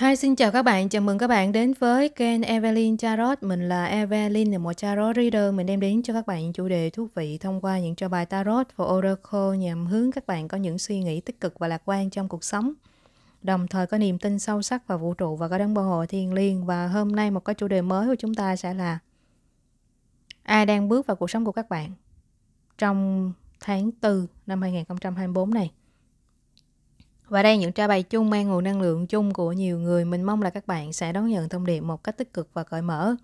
Hi, xin chào các bạn. Chào mừng các bạn đến với kênh Evelyn Tarot. Mình là Evelyn, một tarot reader. Mình đem đến cho các bạn chủ đề thú vị thông qua những trò bài tarot và oracle nhằm hướng các bạn có những suy nghĩ tích cực và lạc quan trong cuộc sống. Đồng thời có niềm tin sâu sắc vào vũ trụ và có đấng bảo hộ thiêng liêng. Và hôm nay một cái chủ đề mới của chúng ta sẽ là Ai đang bước vào cuộc sống của các bạn trong tháng 4 năm 2024 này? Và đây những trả bài chung mang nguồn năng lượng chung của nhiều người. Mình mong là các bạn sẽ đón nhận thông điệp một cách tích cực và cởi mở.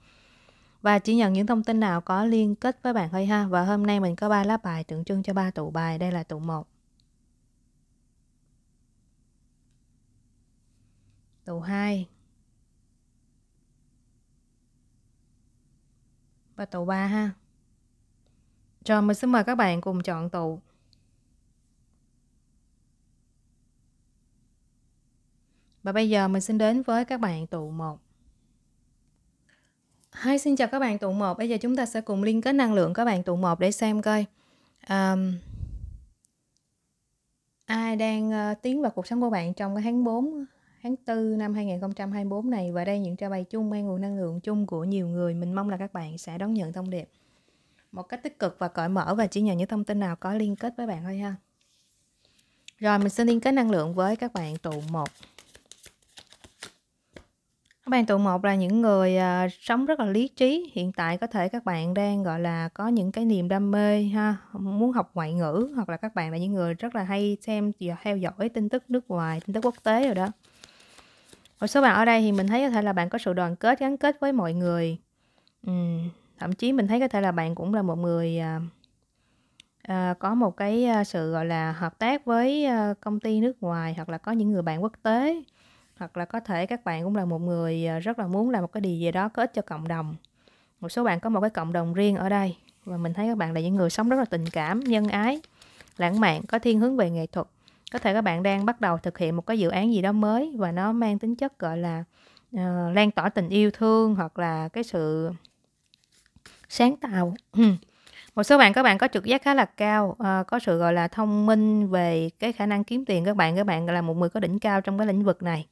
Và chỉ nhận những thông tin nào có liên kết với bạn thôi ha. Và hôm nay mình có ba lá bài tượng trưng cho ba tụ bài. Đây là tụ 1. Tụ 2. Và tụ 3 ha. Rồi mình xin mời các bạn cùng chọn tụ Và bây giờ mình xin đến với các bạn tụ 1. Hi, xin chào các bạn tụ 1. Bây giờ chúng ta sẽ cùng liên kết năng lượng các bạn tụ 1 để xem coi um, ai đang uh, tiến vào cuộc sống của bạn trong cái tháng 4 tháng 4 năm 2024 này và đây những trao bài chung mang nguồn năng lượng chung của nhiều người. Mình mong là các bạn sẽ đón nhận thông điệp một cách tích cực và cởi mở và chỉ nhận những thông tin nào có liên kết với bạn thôi ha. Rồi mình sẽ liên kết năng lượng với các bạn tụ 1. Các bạn tụ một là những người à, sống rất là lý trí. Hiện tại có thể các bạn đang gọi là có những cái niềm đam mê ha, muốn học ngoại ngữ hoặc là các bạn là những người rất là hay xem à, theo dõi tin tức nước ngoài, tin tức quốc tế rồi đó. Một số bạn ở đây thì mình thấy có thể là bạn có sự đoàn kết, gắn kết với mọi người. Ừ, thậm chí mình thấy có thể là bạn cũng là một người à, à, có một cái à, sự gọi là hợp tác với à, công ty nước ngoài hoặc là có những người bạn quốc tế hoặc là có thể các bạn cũng là một người à, rất là muốn làm một cái điều gì đó có ích cho cộng đồng một số bạn có một cái cộng đồng riêng ở đây và mình thấy các bạn là những người sống rất là tình cảm nhân ái lãng mạn có thiên hướng về nghệ thuật có thể các bạn đang bắt đầu thực hiện một cái dự án gì đó mới và nó mang tính chất gọi là uh, lan tỏa tình yêu thương hoặc là cái sự sáng tạo một số bạn các bạn có trực giác khá là cao à, có sự gọi là thông minh về cái khả năng kiếm tiền các bạn các bạn là một người có đỉnh cao trong cái lĩnh vực này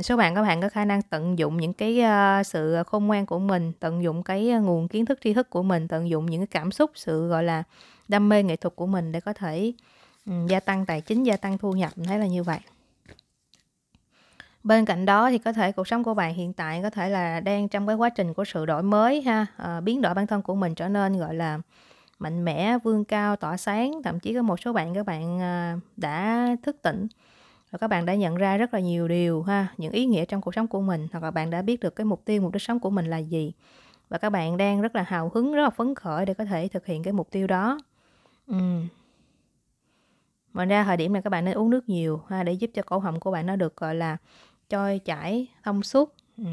số bạn các bạn có khả năng tận dụng những cái ờ, sự khôn ngoan của mình tận dụng cái ờ, nguồn kiến thức tri thức của mình tận dụng những cái cảm xúc sự gọi là đam mê nghệ thuật của mình để có thể gia tăng tài chính gia tăng thu nhập mình thấy là như vậy bên cạnh đó thì có thể cuộc sống của bạn hiện tại có thể là đang trong cái quá trình của sự đổi mới ha à, biến đổi bản thân của mình trở nên gọi là mạnh mẽ vươn cao tỏa sáng thậm chí có một số bạn các bạn đã thức tỉnh và các bạn đã nhận ra rất là nhiều điều ha những ý nghĩa trong cuộc sống của mình hoặc là bạn đã biết được cái mục tiêu mục đích sống của mình là gì và các bạn đang rất là hào hứng rất là phấn khởi để có thể thực hiện cái mục tiêu đó ừ. ngoài ra thời điểm này các bạn nên uống nước nhiều ha để giúp cho cổ họng của bạn nó được gọi là trôi chảy thông suốt ừ.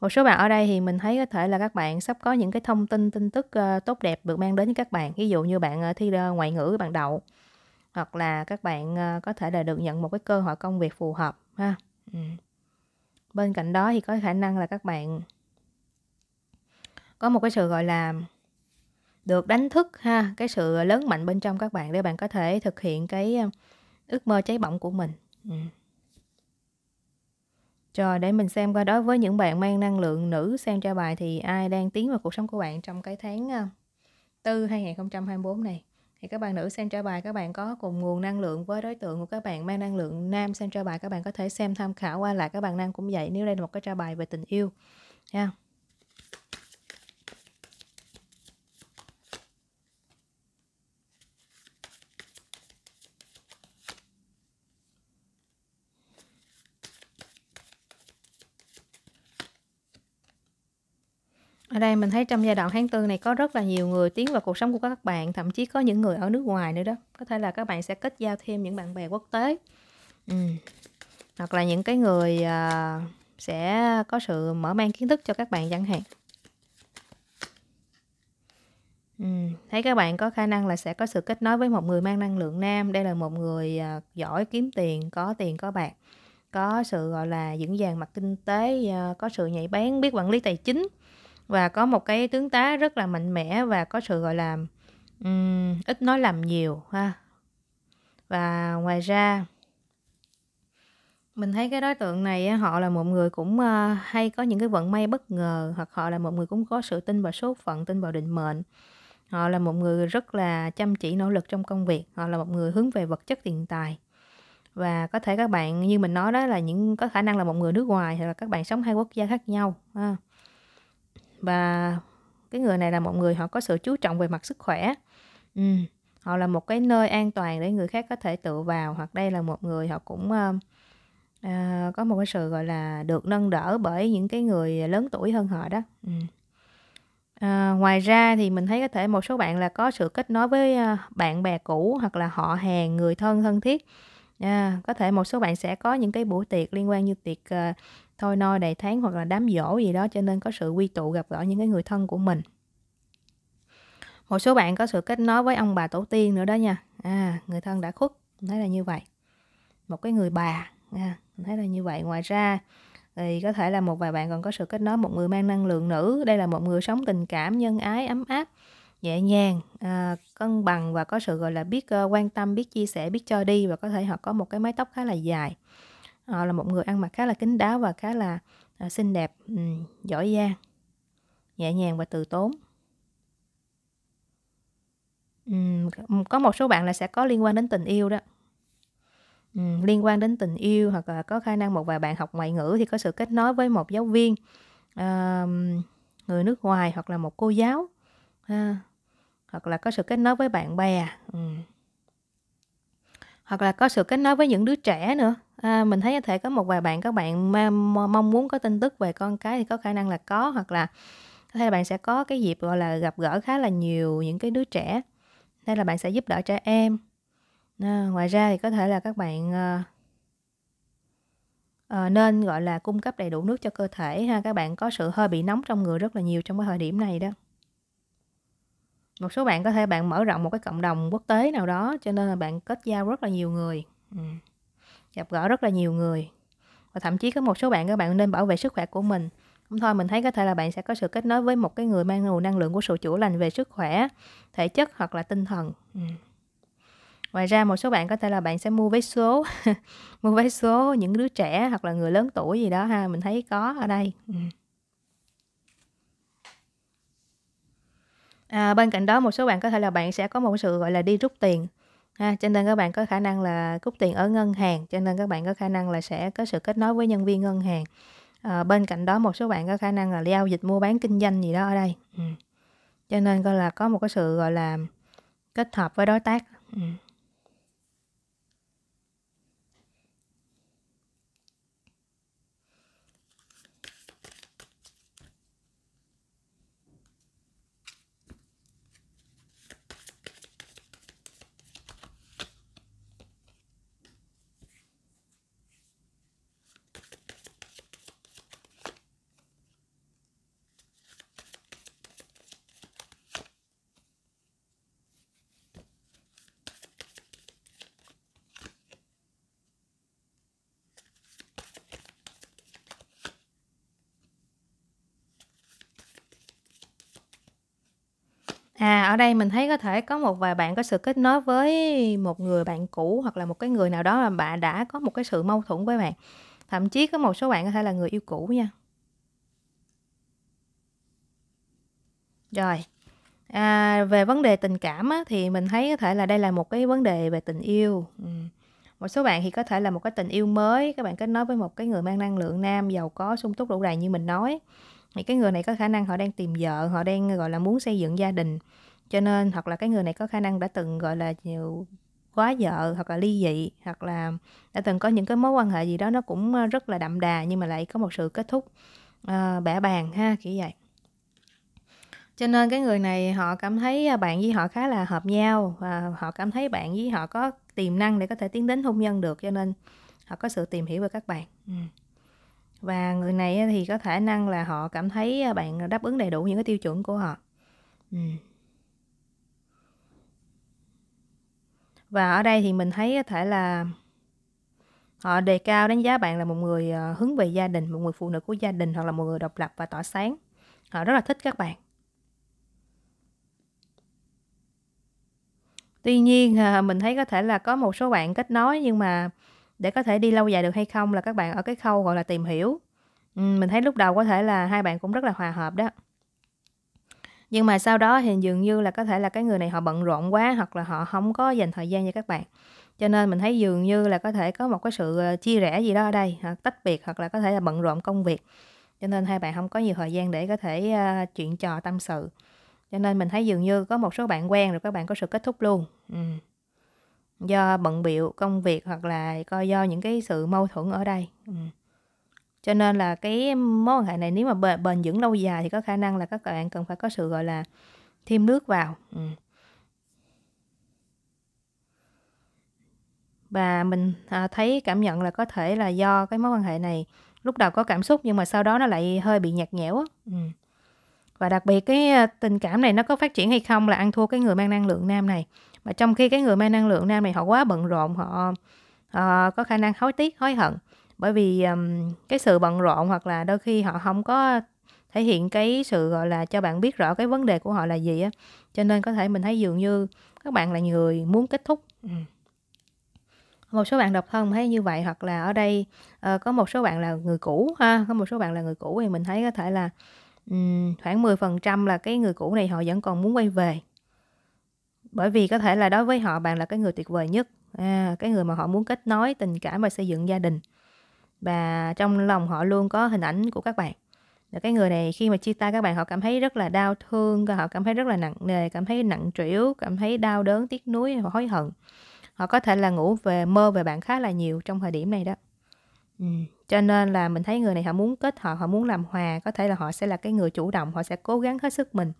một số bạn ở đây thì mình thấy có thể là các bạn sắp có những cái thông tin tin tức ờ, tốt đẹp được mang đến với các bạn ví dụ như bạn ờ, thi ngoại ngữ bạn đậu hoặc là các bạn ờ, có thể là được nhận một cái cơ hội công việc phù hợp ha ừ. bên cạnh đó thì có khả năng là các bạn có một cái sự gọi là được đánh thức ha cái sự lớn mạnh bên trong các bạn để bạn có thể thực hiện cái ờ, ước mơ cháy bỏng của mình Rồi ừ. để mình xem qua đối với những bạn mang năng lượng nữ xem cho bài thì ai đang tiến vào cuộc sống của bạn trong cái tháng ờ, tư 2024 này thì các bạn nữ xem tra bài các bạn có cùng nguồn năng lượng với đối tượng của các bạn mang năng lượng nam xem tra bài các bạn có thể xem tham khảo qua lại các bạn nam cũng vậy nếu đây là một cái tra bài về tình yêu nha yeah. Ở đây mình thấy trong giai đoạn tháng tư này có rất là nhiều người tiến vào cuộc sống của các bạn, thậm chí có những người ở nước ngoài nữa đó. Có thể là các bạn sẽ kết giao thêm những bạn bè quốc tế. Ừ. Hoặc là những cái người uh, sẽ có sự mở mang kiến thức cho các bạn chẳng hạn. Ừ. Thấy các bạn có khả năng là sẽ có sự kết nối với một người mang năng lượng nam. Đây là một người uh, giỏi kiếm tiền, có tiền có bạc, có sự gọi là vững vàng mặt kinh tế, uh, có sự nhảy bén, biết quản lý tài chính và có một cái tướng tá rất là mạnh mẽ và có sự gọi là um, ít nói làm nhiều ha và ngoài ra mình thấy cái đối tượng này họ là một người cũng uh, hay có những cái vận may bất ngờ hoặc họ là một người cũng có sự tin vào số phận tin vào định mệnh họ là một người rất là chăm chỉ nỗ lực trong công việc họ là một người hướng về vật chất tiền tài và có thể các bạn như mình nói đó là những có khả năng là một người nước ngoài hoặc là các bạn sống hai quốc gia khác nhau ha và cái người này là một người họ có sự chú trọng về mặt sức khỏe ừ. họ là một cái nơi an toàn để người khác có thể tự vào hoặc đây là một người họ cũng uh, uh, có một cái sự gọi là được nâng đỡ bởi những cái người lớn tuổi hơn họ đó ừ. À, ngoài ra thì mình thấy có thể một số bạn là có sự kết nối với bạn bè cũ hoặc là họ hàng người thân thân thiết à, có thể một số bạn sẽ có những cái buổi tiệc liên quan như tiệc uh, thôi noi đầy tháng hoặc là đám dỗ gì đó cho nên có sự quy tụ gặp gỡ những cái người thân của mình một số bạn có sự kết nối với ông bà tổ tiên nữa đó nha à, người thân đã khuất thấy là như vậy một cái người bà à, thấy là như vậy ngoài ra thì có thể là một vài bạn còn có sự kết nối một người mang năng lượng nữ đây là một người sống tình cảm nhân ái ấm áp nhẹ nhàng à, cân bằng và có sự gọi là biết uh, quan tâm biết chia sẻ biết cho đi và có thể họ có một cái mái tóc khá là dài họ ờ, là một người ăn mặc khá là kín đáo và khá là à, xinh đẹp giỏi giang nhẹ nhàng và từ tốn có một số bạn là sẽ có liên quan đến tình yêu đó liên quan đến tình yêu hoặc là có khả năng một vài bạn học ngoại ngữ thì có sự kết nối với một giáo viên người nước ngoài hoặc là một cô giáo hoặc là có sự kết nối với bạn bè hoặc là có sự kết nối với những đứa trẻ nữa À, mình thấy có thể có một vài bạn các bạn mong muốn có tin tức về con cái thì có khả năng là có hoặc là có thể là bạn sẽ có cái dịp gọi là gặp gỡ khá là nhiều những cái đứa trẻ hay là bạn sẽ giúp đỡ trẻ em à, ngoài ra thì có thể là các bạn à, à, nên gọi là cung cấp đầy đủ nước cho cơ thể ha các bạn có sự hơi bị nóng trong người rất là nhiều trong cái thời điểm này đó một số bạn có thể bạn mở rộng một cái cộng đồng quốc tế nào đó cho nên là bạn kết giao rất là nhiều người ừ gặp gỡ rất là nhiều người và thậm chí có một số bạn các bạn nên bảo vệ sức khỏe của mình không thôi mình thấy có thể là bạn sẽ có sự kết nối với một cái người mang nguồn năng lượng của sự chủ lành về sức khỏe thể chất hoặc là tinh thần ừ. ngoài ra một số bạn có thể là bạn sẽ mua vé số mua vé số những đứa trẻ hoặc là người lớn tuổi gì đó ha mình thấy có ở đây ừ. à, bên cạnh đó một số bạn có thể là bạn sẽ có một sự gọi là đi rút tiền ha cho nên các bạn có khả năng là cút tiền ở ngân hàng cho nên các bạn có khả năng là sẽ có sự kết nối với nhân viên ngân hàng à, bên cạnh đó một số bạn có khả năng là giao dịch mua bán kinh doanh gì đó ở đây ừ. cho nên coi là có một cái sự gọi là kết hợp với đối tác ừ. À, ở đây mình thấy có thể có một vài bạn có sự kết nối với một người bạn cũ hoặc là một cái người nào đó mà bạn đã có một cái sự mâu thuẫn với bạn. Thậm chí có một số bạn có thể là người yêu cũ nha. Rồi. À, về vấn đề tình cảm á, thì mình thấy có thể là đây là một cái vấn đề về tình yêu. Ừ. Một số bạn thì có thể là một cái tình yêu mới, các bạn kết nối với một cái người mang năng lượng nam, giàu có, sung túc đủ đầy như mình nói thì cái người này có khả năng họ đang tìm vợ họ đang gọi là muốn xây dựng gia đình cho nên hoặc là cái người này có khả năng đã từng gọi là nhiều quá vợ hoặc là ly dị hoặc là đã từng có những cái mối quan hệ gì đó nó cũng ờ, rất là đậm đà nhưng mà lại có một sự kết thúc uh, ờ, bẻ bàn ha kiểu vậy cho nên cái người này họ cảm thấy à, bạn với họ khá là hợp nhau và họ cảm thấy bạn với họ có tiềm năng để có thể tiến đến hôn nhân được cho nên họ có sự tìm hiểu về các bạn ừ và người này thì có khả năng là họ cảm thấy à, bạn đáp ứng đầy đủ những cái tiêu chuẩn của họ ừ. và ở đây thì mình thấy có thể là họ đề cao đánh giá bạn là một người à, hướng về gia đình một người phụ nữ của gia đình hoặc là một người độc lập và tỏa sáng họ rất là thích các bạn tuy nhiên à, mình thấy có thể là có một số bạn kết nối nhưng mà để có thể đi lâu dài được hay không là các bạn ở cái khâu gọi là tìm hiểu ừ, mình thấy lúc đầu có thể là hai bạn cũng rất là hòa hợp đó nhưng mà sau đó thì dường như là có thể là cái người này họ bận rộn quá hoặc là họ không có dành thời gian cho các bạn cho nên mình thấy dường như là có thể có một cái sự ờ, chia rẽ gì đó ở đây hoặc tách biệt hoặc là có thể là bận rộn công việc cho nên hai bạn không có nhiều thời gian để có thể ờ, chuyện trò tâm sự cho nên mình thấy dường như có một số bạn quen rồi các bạn có sự kết thúc luôn ừ do bận biệu công việc hoặc là coi do những cái sự mâu thuẫn ở đây ừ. cho nên là cái mối quan hệ này nếu mà bền, bền vững lâu dài thì có khả năng là các bạn cần phải có sự gọi là thêm nước vào ừ. và mình à, thấy cảm nhận là có thể là do cái mối quan hệ này lúc đầu có cảm xúc nhưng mà sau đó nó lại hơi bị nhạt nhẽo ừ. và đặc biệt cái à, tình cảm này nó có phát triển hay không là ăn thua cái người mang năng lượng nam này mà trong khi cái người mang năng lượng nam này họ quá bận rộn họ uh, có khả năng hối tiếc hối hận bởi vì um, cái sự bận rộn hoặc là đôi khi họ không có thể hiện cái sự gọi là cho bạn biết rõ cái vấn đề của họ là gì á cho nên có thể mình thấy dường như các bạn là người muốn kết thúc ừ. một số bạn độc thân thấy như vậy hoặc là ở đây uh, có một số bạn là người cũ ha có một số bạn là người cũ thì mình thấy có thể là um, khoảng 10% là cái người cũ này họ vẫn còn muốn quay về bởi vì có thể là đối với họ bạn là cái người tuyệt vời nhất à, cái người mà họ muốn kết nối tình cảm và xây dựng gia đình và trong lòng họ luôn có hình ảnh của các bạn và cái người này khi mà chia tay các bạn họ cảm thấy rất là đau thương họ cảm thấy rất là nặng nề cảm thấy nặng trĩu cảm thấy đau đớn tiếc nuối và hối hận họ có thể là ngủ về mơ về bạn khá là nhiều trong thời điểm này đó ừ. cho nên là mình thấy người này họ muốn kết hợp họ muốn làm hòa có thể là họ sẽ là cái người chủ động họ sẽ cố gắng hết sức mình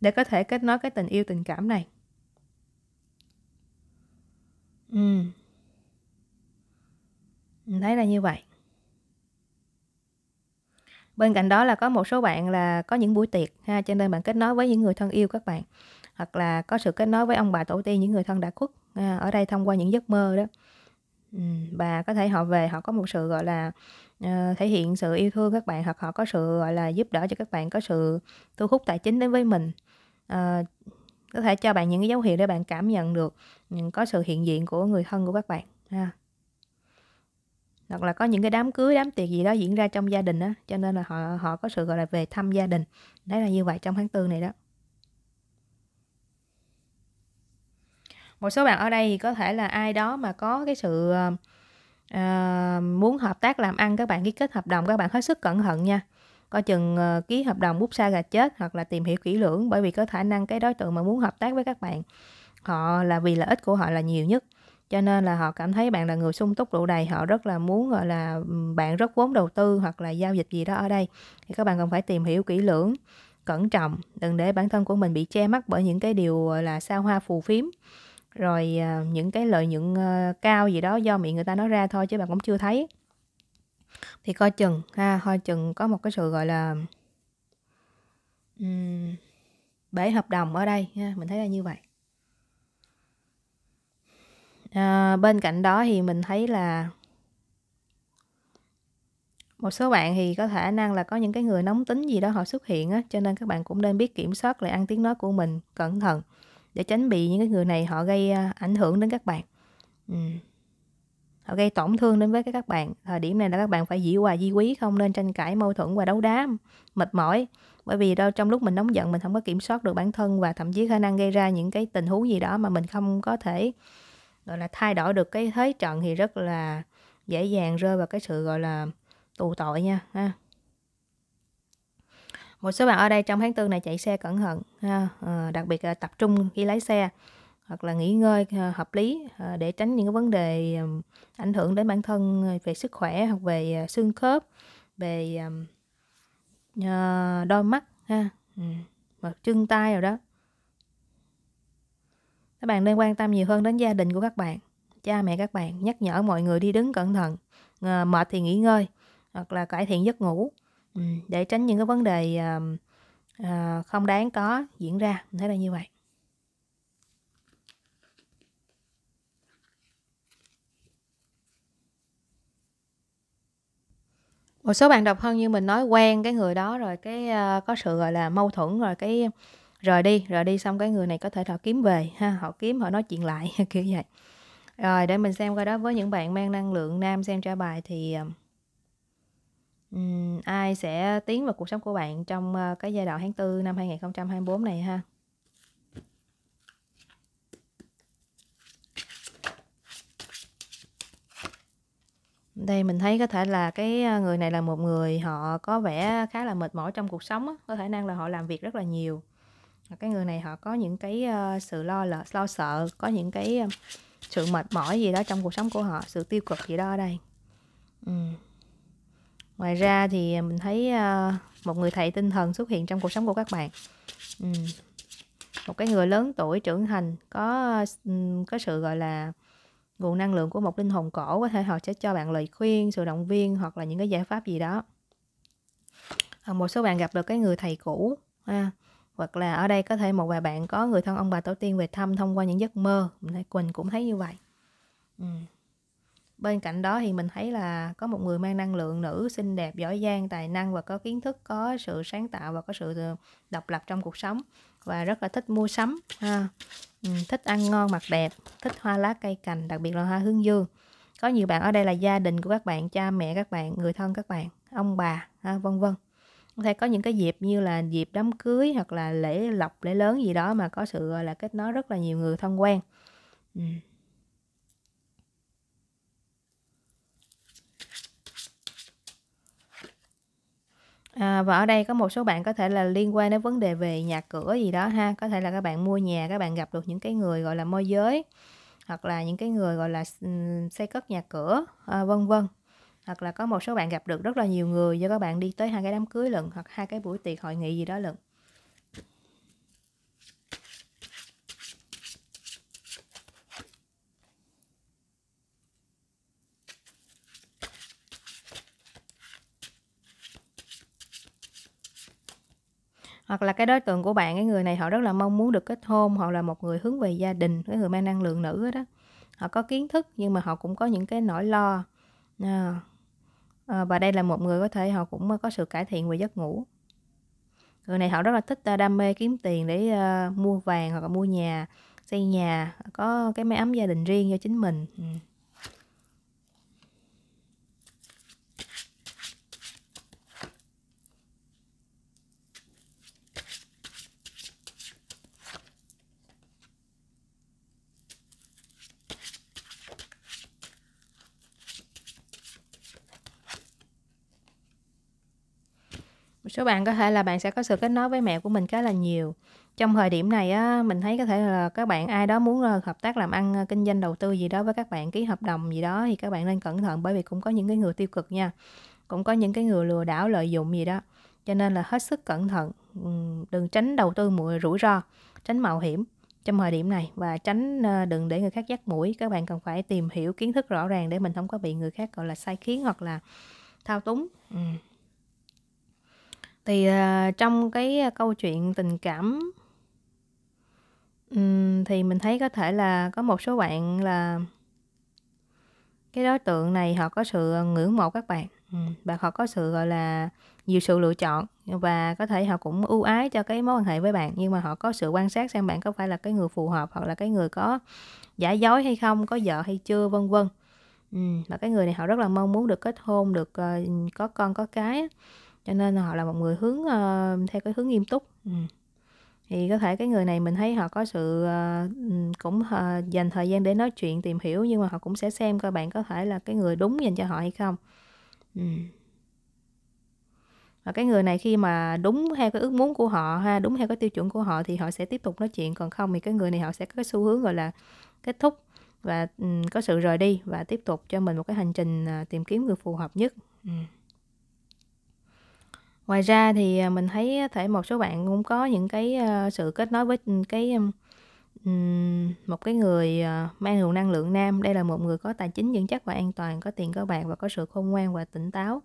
để có thể kết nối cái tình yêu tình cảm này ừ mình thấy là như vậy bên cạnh đó là có một số bạn là có những buổi tiệc ha cho nên bạn kết nối với những người thân yêu các bạn hoặc là có sự kết nối với ông bà tổ tiên những người thân đã khuất ha, à, ở đây thông qua những giấc mơ đó ừ, và có thể họ về họ có một sự gọi là uh, thể hiện sự yêu thương các bạn hoặc họ có sự gọi là giúp đỡ cho các bạn có sự thu hút tài chính đến với mình Ờ, có thể cho bạn những cái dấu hiệu để bạn cảm nhận được ừ, có sự hiện diện của người thân của các bạn ha hoặc là có những cái đám cưới đám tiệc gì đó diễn ra trong gia đình đó cho nên là họ họ có sự gọi là về thăm gia đình đấy là như vậy trong tháng tư này đó một số bạn ở đây thì có thể là ai đó mà có cái sự uh, muốn hợp tác làm ăn các bạn ký kết hợp đồng các bạn hết sức cẩn thận nha coi chừng ờ, ký hợp đồng bút xa gà chết hoặc là tìm hiểu kỹ lưỡng bởi vì có khả năng cái đối tượng mà muốn hợp tác với các bạn họ là vì lợi ích của họ là nhiều nhất cho nên là họ cảm thấy bạn là người sung túc đủ đầy họ rất là muốn gọi là bạn rất vốn đầu tư hoặc là giao dịch gì đó ở đây thì các bạn cần phải tìm hiểu kỹ lưỡng cẩn trọng đừng để bản thân của mình bị che mắt bởi những cái điều gọi là sao hoa phù phiếm rồi ờ, những cái lợi nhuận ờ, cao gì đó do miệng người ta nói ra thôi chứ bạn cũng chưa thấy thì coi chừng ha coi chừng có một cái sự gọi là um, bể hợp đồng ở đây ha mình thấy là như vậy à, bên cạnh đó thì mình thấy là một số bạn thì có thể năng là có những cái người nóng tính gì đó họ xuất hiện á cho nên các bạn cũng nên biết kiểm soát lại ăn tiếng nói của mình cẩn thận để tránh bị những cái người này họ gây à, ảnh hưởng đến các bạn ừ. Ờ, gây tổn thương đến với các bạn thời điểm này là các bạn phải dĩ hòa di quý không nên tranh cãi mâu thuẫn và đấu đá mệt mỏi bởi vì đâu trong lúc mình nóng giận mình không có kiểm soát được bản thân và thậm chí khả năng gây ra những cái tình huống gì đó mà mình không có thể gọi là thay đổi được cái thế trận thì rất là dễ dàng rơi vào cái sự gọi là tù tội nha ha một số bạn ở đây trong tháng tư này chạy xe cẩn thận ha ờ, đặc biệt là tập trung khi lái xe hoặc là nghỉ ngơi hợp lý ờ, để tránh những cái vấn đề ảnh hưởng đến bản thân ờ, về sức khỏe hoặc về ờ, xương khớp về đôi mắt ha mà chân tay rồi đó các bạn nên quan tâm nhiều hơn đến gia đình của các bạn cha mẹ các bạn nhắc nhở mọi người đi đứng cẩn thận mệt thì nghỉ ngơi hoặc là cải thiện giấc ngủ để tránh những cái vấn đề không đáng có diễn ra mình thấy là như vậy một số bạn độc thân như mình nói quen cái người đó rồi cái uh, có sự gọi là mâu thuẫn rồi cái rời đi rời đi xong cái người này có thể họ kiếm về ha họ kiếm họ nói chuyện lại kiểu vậy rồi để mình xem coi đó với những bạn mang năng lượng nam xem trả bài thì um, ai sẽ tiến vào cuộc sống của bạn trong uh, cái giai đoạn tháng 4 năm 2024 này ha Đây mình thấy có thể là cái người này là một người họ có vẻ khá là mệt mỏi trong cuộc sống á, có thể năng là họ làm việc rất là nhiều. Cái người này họ có những cái sự lo lợ, lo sợ, có những cái sự mệt mỏi gì đó trong cuộc sống của họ, sự tiêu cực gì đó ở đây. Ừ. Ngoài ra thì à, mình thấy một người thầy tinh thần xuất hiện trong cuộc sống của các bạn. Ừ. Một cái người lớn tuổi trưởng thành có có sự gọi là nguồn năng lượng của một linh hồn cổ có thể họ sẽ cho bạn lời khuyên sự động viên hoặc là những cái giải pháp gì đó à, một số bạn gặp được cái người thầy cũ ha hoặc là ở đây có thể một vài bạn có người thân ông bà tổ tiên về thăm thông qua những giấc mơ mình quỳnh cũng thấy như vậy ừ. bên cạnh đó thì mình thấy là có một người mang năng lượng nữ xinh đẹp giỏi giang tài năng và có kiến thức có sự sáng tạo và có sự ờ, độc lập trong cuộc sống và rất là thích mua sắm ha ừ, thích ăn ngon mặc đẹp thích hoa lá cây cành đặc biệt là hoa hướng dương có nhiều bạn ở đây là gia đình của các bạn cha mẹ các bạn người thân các bạn ông bà ha, vân vân có thể có những cái dịp như là dịp đám cưới hoặc là lễ lọc lễ lớn gì đó mà có sự là kết nối rất là nhiều người thân quen ừ. À, và ở đây có một số bạn có thể là liên quan đến vấn đề về nhà cửa gì đó ha có thể là các bạn mua nhà các bạn gặp được những cái người gọi là môi giới hoặc là những cái người gọi là xây cất nhà cửa à, vân vân hoặc là có một số bạn gặp được rất là nhiều người do các bạn đi tới hai cái đám cưới lần hoặc hai cái buổi tiệc hội nghị gì đó lần hoặc là cái đối tượng của bạn cái người này họ rất là mong muốn được kết hôn hoặc là một người hướng về gia đình cái người mang năng lượng nữ đó họ có kiến thức nhưng mà họ cũng có những cái nỗi lo à, à, và đây là một người có thể họ cũng có sự cải thiện về giấc ngủ người này họ rất là thích à, đam mê kiếm tiền để uh, mua vàng hoặc là mua nhà xây nhà có cái máy ấm gia đình riêng cho chính mình ừ. số bạn có thể là bạn sẽ có sự kết nối với mẹ của mình khá là nhiều trong thời điểm này á, mình thấy có thể là các bạn ai đó muốn ờ, hợp tác làm ăn ờ, kinh doanh đầu tư gì đó với các bạn ký hợp đồng gì đó thì các bạn nên cẩn thận bởi vì cũng có những cái người tiêu cực nha cũng có những cái người lừa đảo lợi dụng gì đó cho nên là hết sức cẩn thận đừng tránh đầu tư mùi rủi ro tránh mạo hiểm trong thời điểm này và tránh ờ, đừng để người khác dắt mũi các bạn cần phải tìm hiểu kiến thức rõ ràng để mình không có bị người khác gọi là sai khiến hoặc là thao túng ừ thì à, trong cái ờ, câu chuyện tình cảm ừm, thì mình thấy có thể là có một số bạn là cái đối tượng này họ có sự ngưỡng mộ các bạn và họ có sự gọi là nhiều sự lựa chọn và có thể họ cũng ưu ái cho cái mối quan hệ với bạn nhưng mà họ có sự quan sát xem bạn có phải là cái người phù hợp hoặc là cái người có giả dối hay không có vợ hay chưa vân vân Ừm, và cái người này họ rất là mong muốn được kết hôn được ờ, có con có cái cho nên là họ là một người hướng uh, theo cái hướng nghiêm túc ừ. thì có thể cái người này mình thấy họ có sự uh, cũng uh, dành thời gian để nói chuyện tìm hiểu nhưng mà họ cũng sẽ xem coi bạn có thể là cái người đúng dành cho họ hay không ừ. và cái người này khi mà đúng theo cái ước muốn của họ ha đúng theo cái tiêu chuẩn của họ thì họ sẽ tiếp tục nói chuyện còn không thì cái người này họ sẽ có cái xu hướng gọi là kết thúc và um, có sự rời đi và tiếp tục cho mình một cái hành trình uh, tìm kiếm người phù hợp nhất ừ. Ngoài ra thì à, mình thấy thể một số bạn cũng có những cái ờ, sự kết nối với cái, một cái người, ờ, mang nguồn năng lượng nam. Đây là một người có tài chính vững chắc và an toàn, có tiền có bạc và có sự khôn ngoan và tỉnh táo,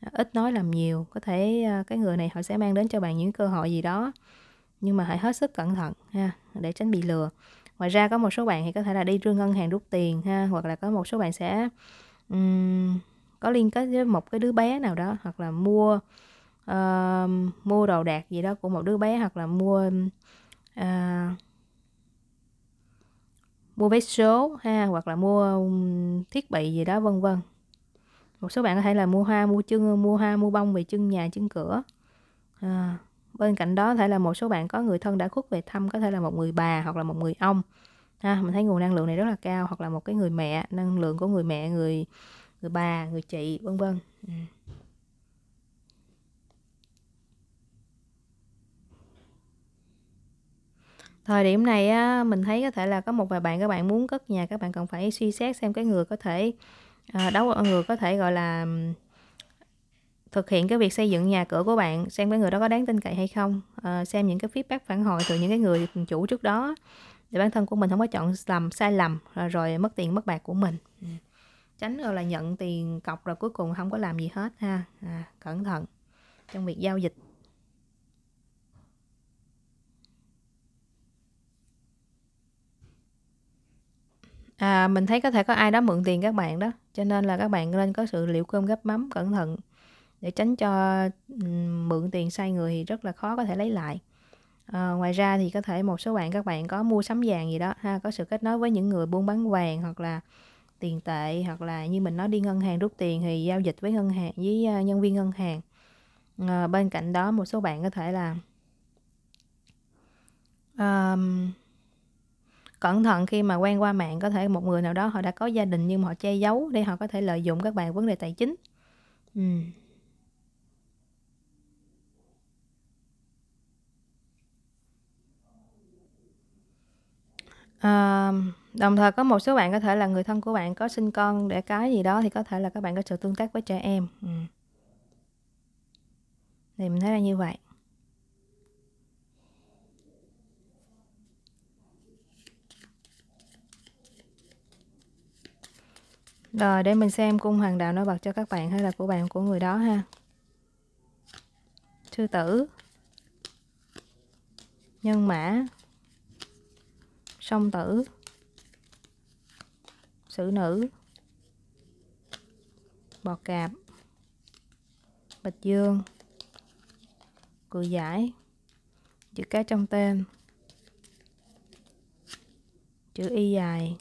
ờ, ít nói làm nhiều. Có thể, cái người này họ sẽ mang đến cho bạn những cơ hội gì đó, nhưng mà hãy hết sức cẩn thận ha, để tránh bị lừa. Ngoài ra có một số bạn thì có thể là đi rương ngân hàng rút tiền ha, hoặc là có một số bạn sẽ, ừm, có liên kết với một cái đứa bé nào đó, hoặc là mua uh, mua đồ đạc gì đó của một đứa bé hoặc là mua uh, mua vé số ha hoặc là mua thiết bị gì đó vân vân một số bạn có thể là mua hoa mua chân mua hoa mua bông về chân nhà chân cửa à, bên cạnh đó có thể là một số bạn có người thân đã khuất về thăm có thể là một người bà hoặc là một người ông ha mình thấy nguồn năng lượng này rất là cao hoặc là một cái người mẹ năng lượng của người mẹ người người bà người chị vân vân ừ. Thời điểm này á, mình thấy có thể là có một vài bạn các bạn muốn cất nhà các bạn cần phải suy xét xem cái người có thể à, đấu người có thể gọi là thực hiện cái việc xây dựng nhà cửa của bạn xem cái người đó có đáng tin cậy hay không à, xem những cái feedback phản hồi từ những cái người chủ trước đó để bản thân của mình không có chọn làm sai lầm rồi, rồi mất tiền mất bạc của mình ừ. tránh rồi là nhận tiền cọc rồi cuối cùng không có làm gì hết ha à, cẩn thận trong việc giao dịch À, mình thấy có thể có ai đó mượn tiền các bạn đó, cho nên là các bạn nên có sự liệu cơm gấp mắm cẩn thận để tránh cho mượn tiền sai người thì rất là khó có thể lấy lại. À, ngoài ra thì có thể một số bạn các bạn có mua sắm vàng gì đó ha, có sự kết nối với những người buôn bán vàng hoặc là tiền tệ hoặc là như mình nói đi ngân hàng rút tiền thì giao dịch với ngân hàng với ờ, nhân viên ngân hàng. À, bên cạnh đó một số bạn có thể là um, cẩn thận khi mà quen qua mạng có thể một người nào đó họ đã có gia đình nhưng mà họ che giấu để họ có thể lợi dụng các bạn vấn đề tài chính ừ. À, đồng thời có một số bạn có thể là người thân của bạn có sinh con để cái gì đó thì có thể là các bạn có sự tương tác với trẻ em ừ. thì mình thấy là như vậy Rồi để mình xem cung hoàng đạo nổi bật cho các bạn hay là của bạn của người đó ha. Sư tử. Nhân mã. Song tử. Sử nữ. Bò cạp. Bạch dương. cự giải. Chữ cái trong tên. Chữ y dài.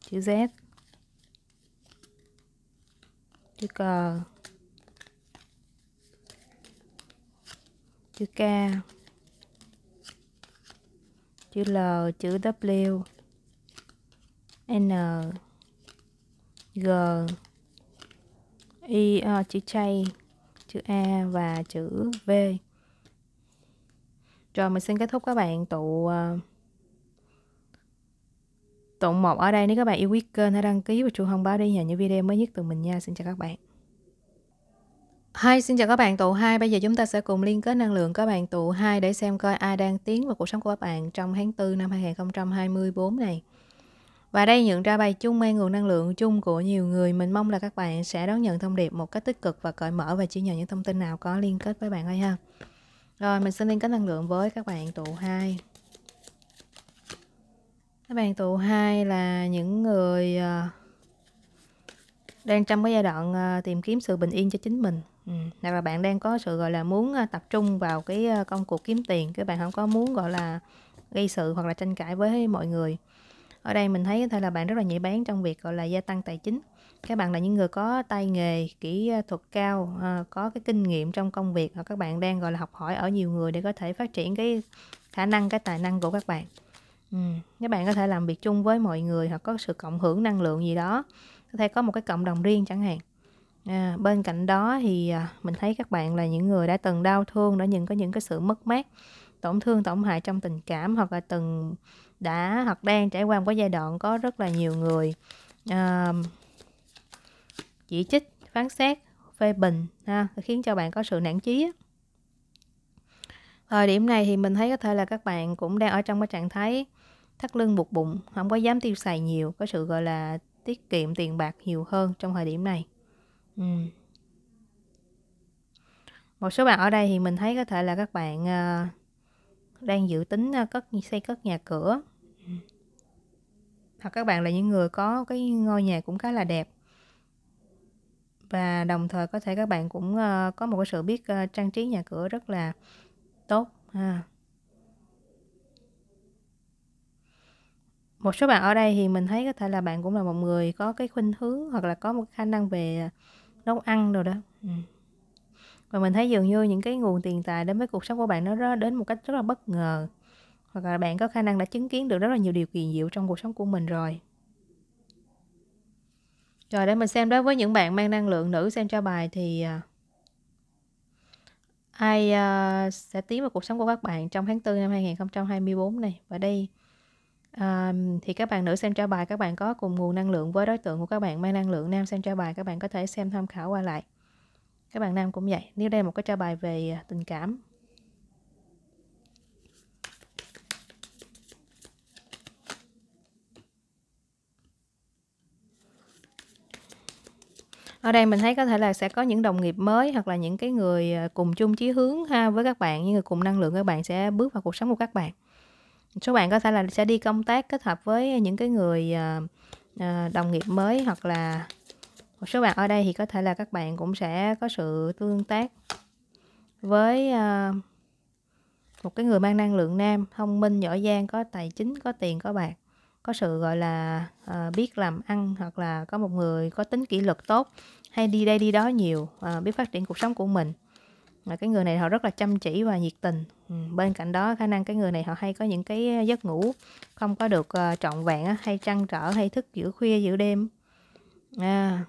Chữ Z chữ c, chữ K chữ L chữ W N G I uh, chữ J chữ A và chữ V rồi mình xin kết thúc các bạn tụ uh, Tụng một ở đây nếu các bạn yêu quý kênh hãy đăng ký và chuông thông báo để nhận những video mới nhất từ mình nha. Xin chào các bạn. Hi, xin chào các bạn tụ 2. Bây giờ chúng ta sẽ cùng liên kết năng lượng các bạn tụ 2 để xem coi ai đang tiến vào cuộc sống của các bạn trong tháng 4 năm 2024 này. Và đây nhận ra bài chung mang nguồn năng lượng chung của nhiều người. Mình mong là các bạn sẽ đón nhận thông điệp một cách tích cực và cởi mở và chỉ nhận những thông tin nào có liên kết với bạn thôi ha. Rồi mình sẽ liên kết năng lượng với các bạn tụ 2 các bạn tụ 2 là những người ờ, đang trong cái giai đoạn ờ, tìm kiếm sự bình yên cho chính mình ừ. hoặc là bạn đang có sự gọi là muốn ờ, tập trung vào cái công cuộc kiếm tiền các bạn không có muốn gọi là gây sự hoặc là tranh cãi với mọi người ở đây mình thấy thôi là bạn rất là nhạy bén trong việc gọi là gia tăng tài chính các bạn là những người có tay nghề kỹ thuật cao có cái kinh nghiệm trong công việc và các bạn đang gọi là học hỏi ở nhiều người để có thể phát triển cái khả năng cái tài năng của các bạn Ừ. các bạn có thể làm việc chung với mọi người hoặc có sự cộng hưởng năng lượng gì đó, có thể có một cái cộng đồng riêng chẳng hạn. À, bên cạnh đó thì, à, mình thấy các bạn là những người đã từng đau thương, đã những có những cái sự mất mát, tổn thương, tổn hại trong tình cảm hoặc là từng đã hoặc đang trải qua một cái giai đoạn có rất là nhiều người, à, chỉ trích, phán xét, phê bình ha, khiến cho bạn có sự nản chí á. Thời điểm này thì mình thấy có thể là các bạn cũng đang ở trong cái trạng thái thắt lưng buộc bụng không có dám tiêu xài nhiều có sự gọi là tiết kiệm tiền bạc nhiều hơn trong thời điểm này ừ. một số bạn ở đây thì mình thấy có thể là các bạn uh, đang dự tính uh, cất xây cất nhà cửa hoặc các bạn là những người có cái ngôi nhà cũng khá là đẹp và đồng thời có thể các bạn cũng uh, có một cái sự biết uh, trang trí nhà cửa rất là tốt ha. À một số bạn ở đây thì mình thấy có thể là bạn cũng là một người có cái khuynh hướng hoặc là có một khả năng về nấu ăn rồi đó ừ. và mình thấy dường như những cái nguồn tiền tài đến với cuộc sống của bạn nó đến một cách rất là bất ngờ hoặc là bạn có khả năng đã chứng kiến được rất là nhiều điều kỳ diệu trong cuộc sống của mình rồi rồi để mình xem đối với những bạn mang năng lượng nữ xem cho bài thì à, ai uh, sẽ tiến vào cuộc sống của các bạn trong tháng 4 năm 2024 này và đây À, thì các bạn nữ xem trao bài các bạn có cùng nguồn năng lượng với đối tượng của các bạn mang năng lượng nam xem trao bài các bạn có thể xem tham khảo qua lại các bạn nam cũng vậy nếu đây là một cái trao bài về à, tình cảm ở đây mình thấy có thể là sẽ có những đồng nghiệp mới hoặc là những cái người à, cùng chung chí hướng ha với các bạn những người cùng năng lượng các bạn sẽ bước vào cuộc sống của các bạn số bạn có thể là sẽ đi công tác kết hợp với những cái người ờ, ờ, đồng nghiệp mới hoặc là một số bạn ở đây thì có thể là các bạn cũng sẽ có sự tương tác với ờ, một cái người mang năng lượng nam thông minh giỏi giang có tài chính có tiền có bạc có sự gọi là uh, biết làm ăn hoặc là có một người có tính kỷ luật tốt hay đi đây đi đó nhiều uh, biết phát triển cuộc sống của mình là cái người này họ rất là chăm chỉ và nhiệt tình ừ, bên cạnh đó khả năng cái người này họ hay có những cái ờ, giấc ngủ không có được ờ, trọn vẹn hay trăn trở hay thức giữa khuya giữa đêm à.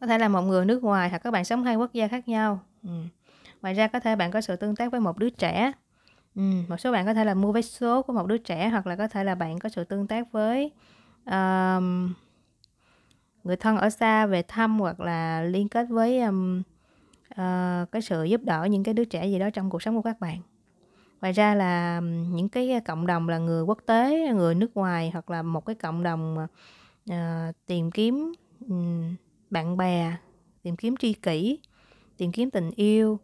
có thể là một người nước ngoài hoặc các bạn sống hai quốc gia khác nhau ừ. ngoài ra có thể bạn có sự tương tác với một đứa trẻ ừ. một số bạn có thể là mua vé số của một đứa trẻ hoặc là có thể là bạn có sự tương tác với uh, người thân ở xa về thăm hoặc là liên kết với um, uh, cái sự giúp đỡ những cái đứa trẻ gì đó trong cuộc sống của các bạn ngoài ra là những cái cộng đồng là người quốc tế người nước ngoài hoặc là một cái cộng đồng uh, tìm kiếm um, bạn bè tìm kiếm tri kỷ tìm kiếm tình yêu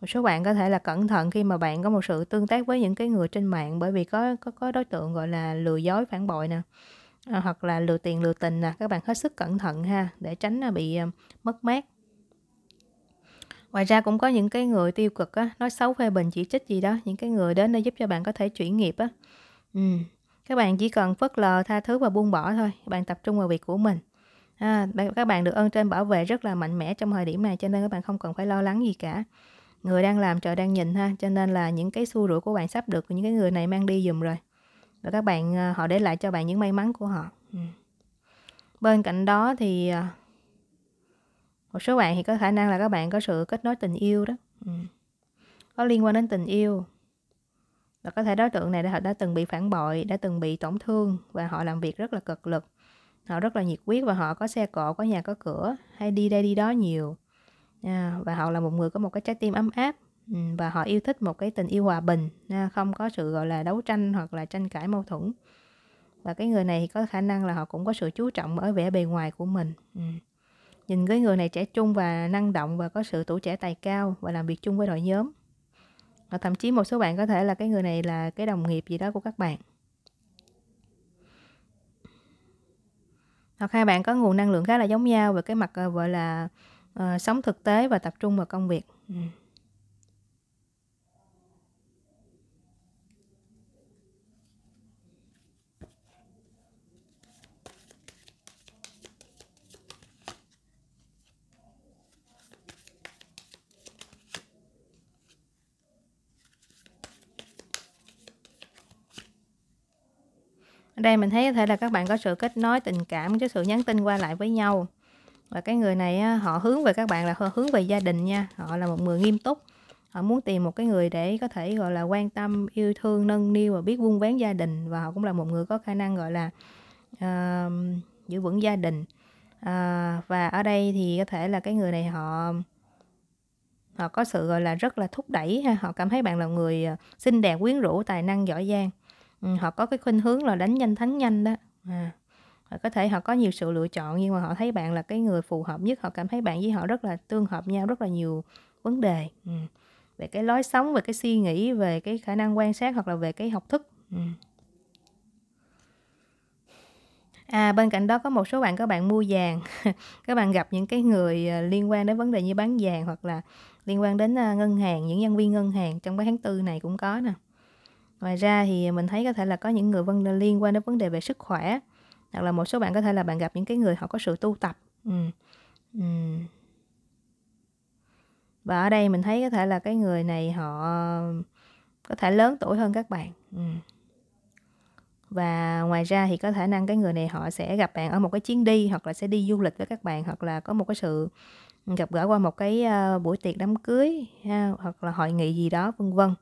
một số bạn có thể là cẩn thận khi mà bạn có một sự tương tác với những cái người trên mạng bởi vì có có có đối tượng gọi là lừa dối phản bội nè À, hoặc là lừa tiền lừa tình nè các bạn hết sức cẩn thận ha để tránh à, bị à, mất mát ngoài ra cũng có những cái người tiêu cực á nói xấu phê bình chỉ trích gì đó những cái người đến để giúp cho bạn có thể chuyển nghiệp á ừ. các bạn chỉ cần phớt lờ tha thứ và buông bỏ thôi bạn tập trung vào việc của mình à, các bạn được ơn trên bảo vệ rất là mạnh mẽ trong thời điểm này cho nên các bạn không cần phải lo lắng gì cả người đang làm trời đang nhìn ha cho nên là những cái xua rủi của bạn sắp được những cái người này mang đi dùm rồi và các bạn à, họ để lại cho bạn những may mắn của họ ừ. bên cạnh đó thì à, một số bạn thì có khả năng là các bạn có sự kết nối tình yêu đó ừ. có liên quan đến tình yêu và có thể đối tượng này đã, đã từng bị phản bội đã từng bị tổn thương và họ làm việc rất là cực lực họ rất là nhiệt huyết và họ có xe cộ có nhà có cửa hay đi đây đi đó nhiều à, và họ là một người có một cái trái tim ấm áp Ừ, và họ yêu thích một cái tình yêu hòa bình à, không có sự gọi là đấu tranh hoặc là tranh cãi mâu thuẫn và cái người này thì có khả năng là họ cũng có sự chú trọng ở vẻ bề ngoài của mình ừ. nhìn cái người này trẻ trung và năng động và có sự tuổi trẻ tài cao và làm việc chung với đội nhóm và thậm chí một số bạn có thể là cái người này là cái đồng nghiệp gì đó của các bạn hoặc hai bạn có nguồn năng lượng khá là giống nhau về cái mặt ờ, gọi là uh, sống thực tế và tập trung vào công việc ừ. đây mình thấy có thể là các bạn có sự kết nối tình cảm với sự nhắn tin qua lại với nhau và cái người này họ hướng về các bạn là hướng về gia đình nha họ là một người nghiêm túc họ muốn tìm một cái người để có thể gọi là quan tâm yêu thương nâng niu và biết vun vén gia đình và họ cũng là một người có khả năng gọi là uh, giữ vững gia đình uh, và ở đây thì có thể là cái người này họ họ có sự gọi là rất là thúc đẩy ha họ cảm thấy bạn là người ờ, xinh đẹp quyến rũ tài năng giỏi giang Ừ, họ có cái khuynh hướng là đánh nhanh thắng nhanh đó à họ có thể họ có nhiều sự lựa chọn nhưng mà họ thấy bạn là cái người phù hợp nhất họ cảm thấy bạn với họ rất là tương hợp nhau rất là nhiều vấn đề ừ. về cái lối sống về cái suy nghĩ về cái khả năng quan sát hoặc là về cái học thức ừ. à bên cạnh đó có một số bạn các bạn mua vàng các bạn gặp những cái người à, liên quan đến vấn đề như bán vàng hoặc là liên quan đến à, ngân hàng những nhân viên ngân hàng trong cái tháng tư này cũng có nè ngoài ra thì mình thấy có thể là có những người vân liên quan đến vấn đề về sức khỏe hoặc là một số bạn có thể là bạn gặp những cái người họ có sự tu tập ừ. Ừ. và ở đây mình thấy có thể là cái người này họ có thể lớn tuổi hơn các bạn ừ. và ngoài ra thì có khả năng cái người này họ sẽ gặp bạn ở một cái chuyến đi hoặc là sẽ đi du lịch với các bạn hoặc là có một cái sự gặp gỡ qua một cái ờ, buổi tiệc đám cưới ha, hoặc là hội nghị gì đó vân vân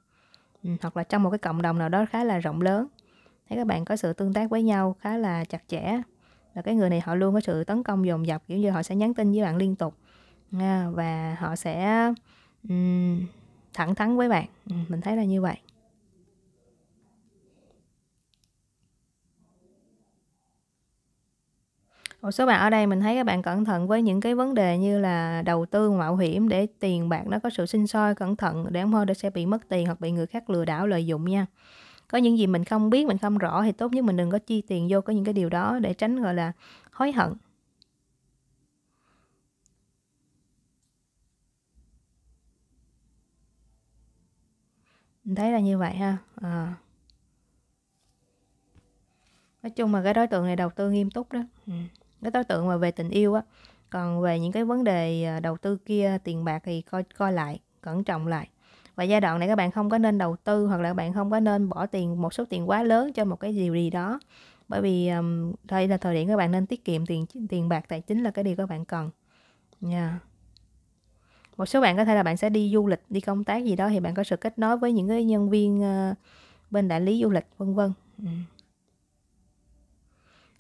Ừ, hoặc là trong một cái cộng đồng nào đó khá là rộng lớn thấy các bạn có sự tương tác với nhau khá là chặt chẽ và cái người này họ luôn có sự tấn công dồn dập kiểu như họ sẽ nhắn tin với bạn liên tục và họ sẽ um, thẳng thắn với bạn ừ, mình thấy là như vậy một số bạn ở đây mình thấy các bạn cẩn thận với những cái vấn đề như là đầu tư mạo hiểm để tiền bạc nó có sự sinh sôi cẩn thận để không thôi để sẽ bị mất tiền hoặc bị người khác lừa đảo lợi dụng nha có những gì mình không biết mình không rõ thì tốt nhất mình đừng có chi tiền vô có những cái điều đó để tránh gọi là hối hận mình thấy là như vậy ha à. nói chung là cái đối tượng này đầu tư nghiêm túc đó ừ cái đối tượng mà về tình yêu á còn về những cái vấn đề à, đầu tư kia tiền bạc thì coi coi lại cẩn trọng lại và giai đoạn này các bạn không có nên đầu tư hoặc là các bạn không có nên bỏ tiền một số tiền quá lớn cho một cái điều gì đó bởi vì um, đây là thời điểm các bạn nên tiết kiệm tiền tiền bạc tài chính là cái điều các bạn cần nha yeah. một số bạn có thể là bạn sẽ đi du lịch đi công tác gì đó thì bạn có sự kết nối với những cái nhân viên uh, bên đại lý du lịch vân vân ừ.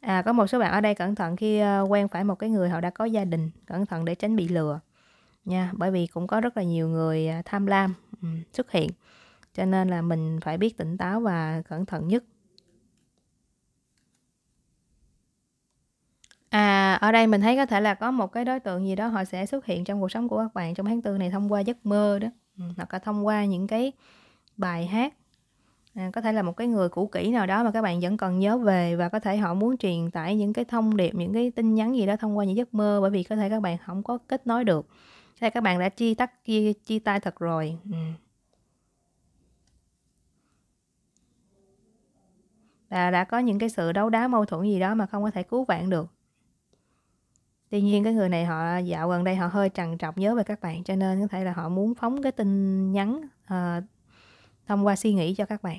À, có một số bạn ở đây cẩn thận khi ờ, quen phải một cái người họ đã có gia đình, cẩn thận để tránh bị lừa nha, bởi vì cũng có rất là nhiều người à, tham lam xuất hiện. Cho nên là mình phải biết tỉnh táo và cẩn thận nhất. À, ở đây mình thấy có thể là có một cái đối tượng gì đó họ sẽ xuất hiện trong cuộc sống của các bạn trong tháng tư này thông qua giấc mơ đó, hoặc là thông qua những cái bài hát à, có thể là một cái người cũ kỹ nào đó mà các bạn vẫn còn nhớ về và có thể họ muốn truyền tải những cái thông điệp những cái tin nhắn gì đó thông qua những giấc mơ bởi vì có thể các bạn không có kết nối được thế các bạn đã chia tắt chia, chia tay thật rồi ừ. và đã có những cái sự đấu đá mâu thuẫn gì đó mà không có thể cứu vãn được tuy nhiên cái người này họ dạo gần đây họ hơi trằn trọc nhớ về các bạn cho nên có thể là họ muốn phóng cái tin nhắn uh, thông qua suy nghĩ cho các bạn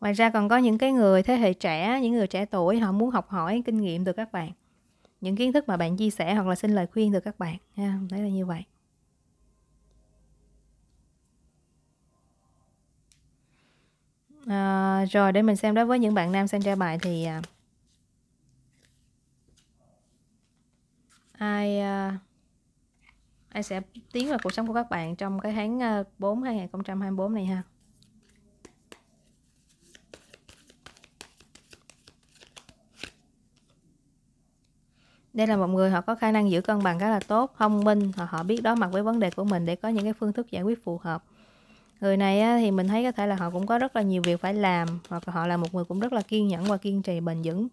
ngoài ra còn có những cái người thế hệ trẻ những người trẻ tuổi họ muốn học hỏi kinh nghiệm từ các bạn những kiến thức mà bạn chia sẻ hoặc là xin lời khuyên từ các bạn ha thấy là như vậy à, rồi để mình xem đối với những bạn nam xem chơi bài thì à, ai à, ai sẽ tiến vào cuộc sống của các bạn trong cái tháng 4 ờ, 2024 này ha Đây là một người họ có khả năng giữ cân bằng rất là tốt, thông minh, họ họ biết đối mặt với vấn đề của mình để có những cái phương thức giải quyết phù hợp người này á, thì mình thấy có thể là họ cũng có rất là nhiều việc phải làm hoặc là họ là một người cũng rất là kiên nhẫn và kiên trì bền vững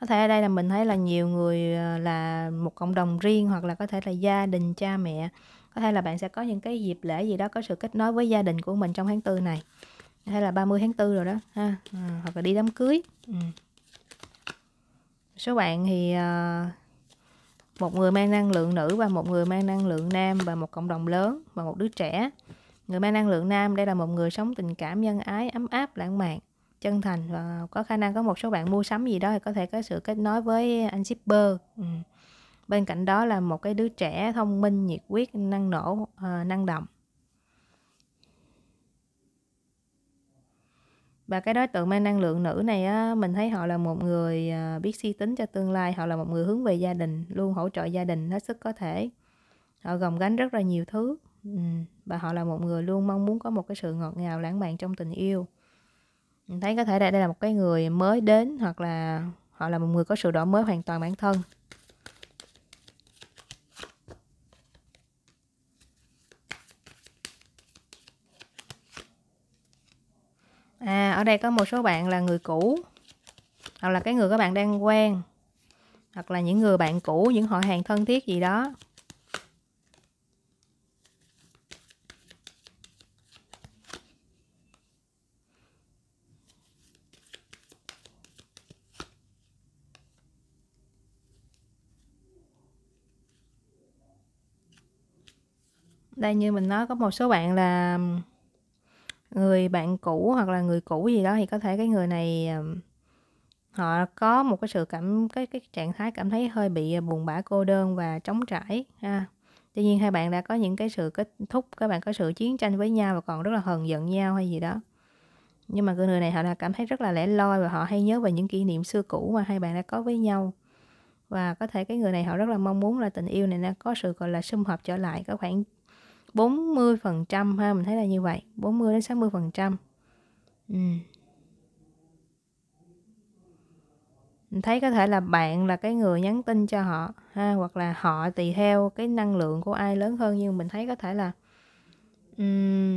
có thể ở đây là mình thấy là nhiều người ờ, là một cộng đồng riêng hoặc là có thể là gia đình cha mẹ có thể là bạn sẽ có những cái dịp lễ gì đó có sự kết nối với gia đình của mình trong tháng tư này hay là 30 tháng 4 rồi đó ha à, hoặc là đi đám cưới ừ. số bạn thì ờ, một người mang năng lượng nữ và một người mang năng lượng nam và một cộng đồng lớn và một đứa trẻ Người mang năng lượng nam đây là một người sống tình cảm nhân ái, ấm áp, lãng mạn, chân thành và có khả năng có một số bạn mua sắm gì đó thì có thể có sự kết nối với anh shipper. Ừ. Bên cạnh đó là một cái đứa trẻ thông minh, nhiệt huyết, năng nổ, à, năng động. và cái đối tượng mang năng lượng nữ này á, mình thấy họ là một người ờ, biết suy si tính cho tương lai họ là một người hướng về gia đình luôn hỗ trợ gia đình hết sức có thể họ gồng gánh rất là nhiều thứ ừ. và họ là một người luôn mong muốn có một cái sự ngọt ngào lãng mạn trong tình yêu mình thấy có thể đây, đây là một cái người mới đến hoặc là họ là một người có sự đổi mới hoàn toàn bản thân à ở đây có một số bạn là người cũ hoặc là cái người các bạn đang quen hoặc là những người bạn cũ những họ hàng thân thiết gì đó đây như mình nói có một số bạn là người bạn cũ hoặc là người cũ gì đó thì có thể cái người này họ có một cái sự cảm cái cái trạng thái cảm thấy hơi bị ờ, buồn bã cô đơn và trống trải ha tuy nhiên hai bạn đã có những cái sự kết thúc các bạn có sự chiến tranh với nhau và còn rất là hờn giận nhau hay gì đó nhưng mà người này họ đã cảm thấy rất là lẻ loi và họ hay nhớ về những kỷ niệm xưa cũ mà hai bạn đã có với nhau và có thể cái người này họ rất là mong muốn là tình yêu này nó có sự gọi là sum họp trở lại có khoảng 40% ha mình thấy là như vậy 40 đến 60% ừ. mình thấy có thể là bạn là cái người nhắn tin cho họ ha hoặc là họ tùy theo cái năng lượng của ai lớn hơn nhưng mình thấy có thể là um,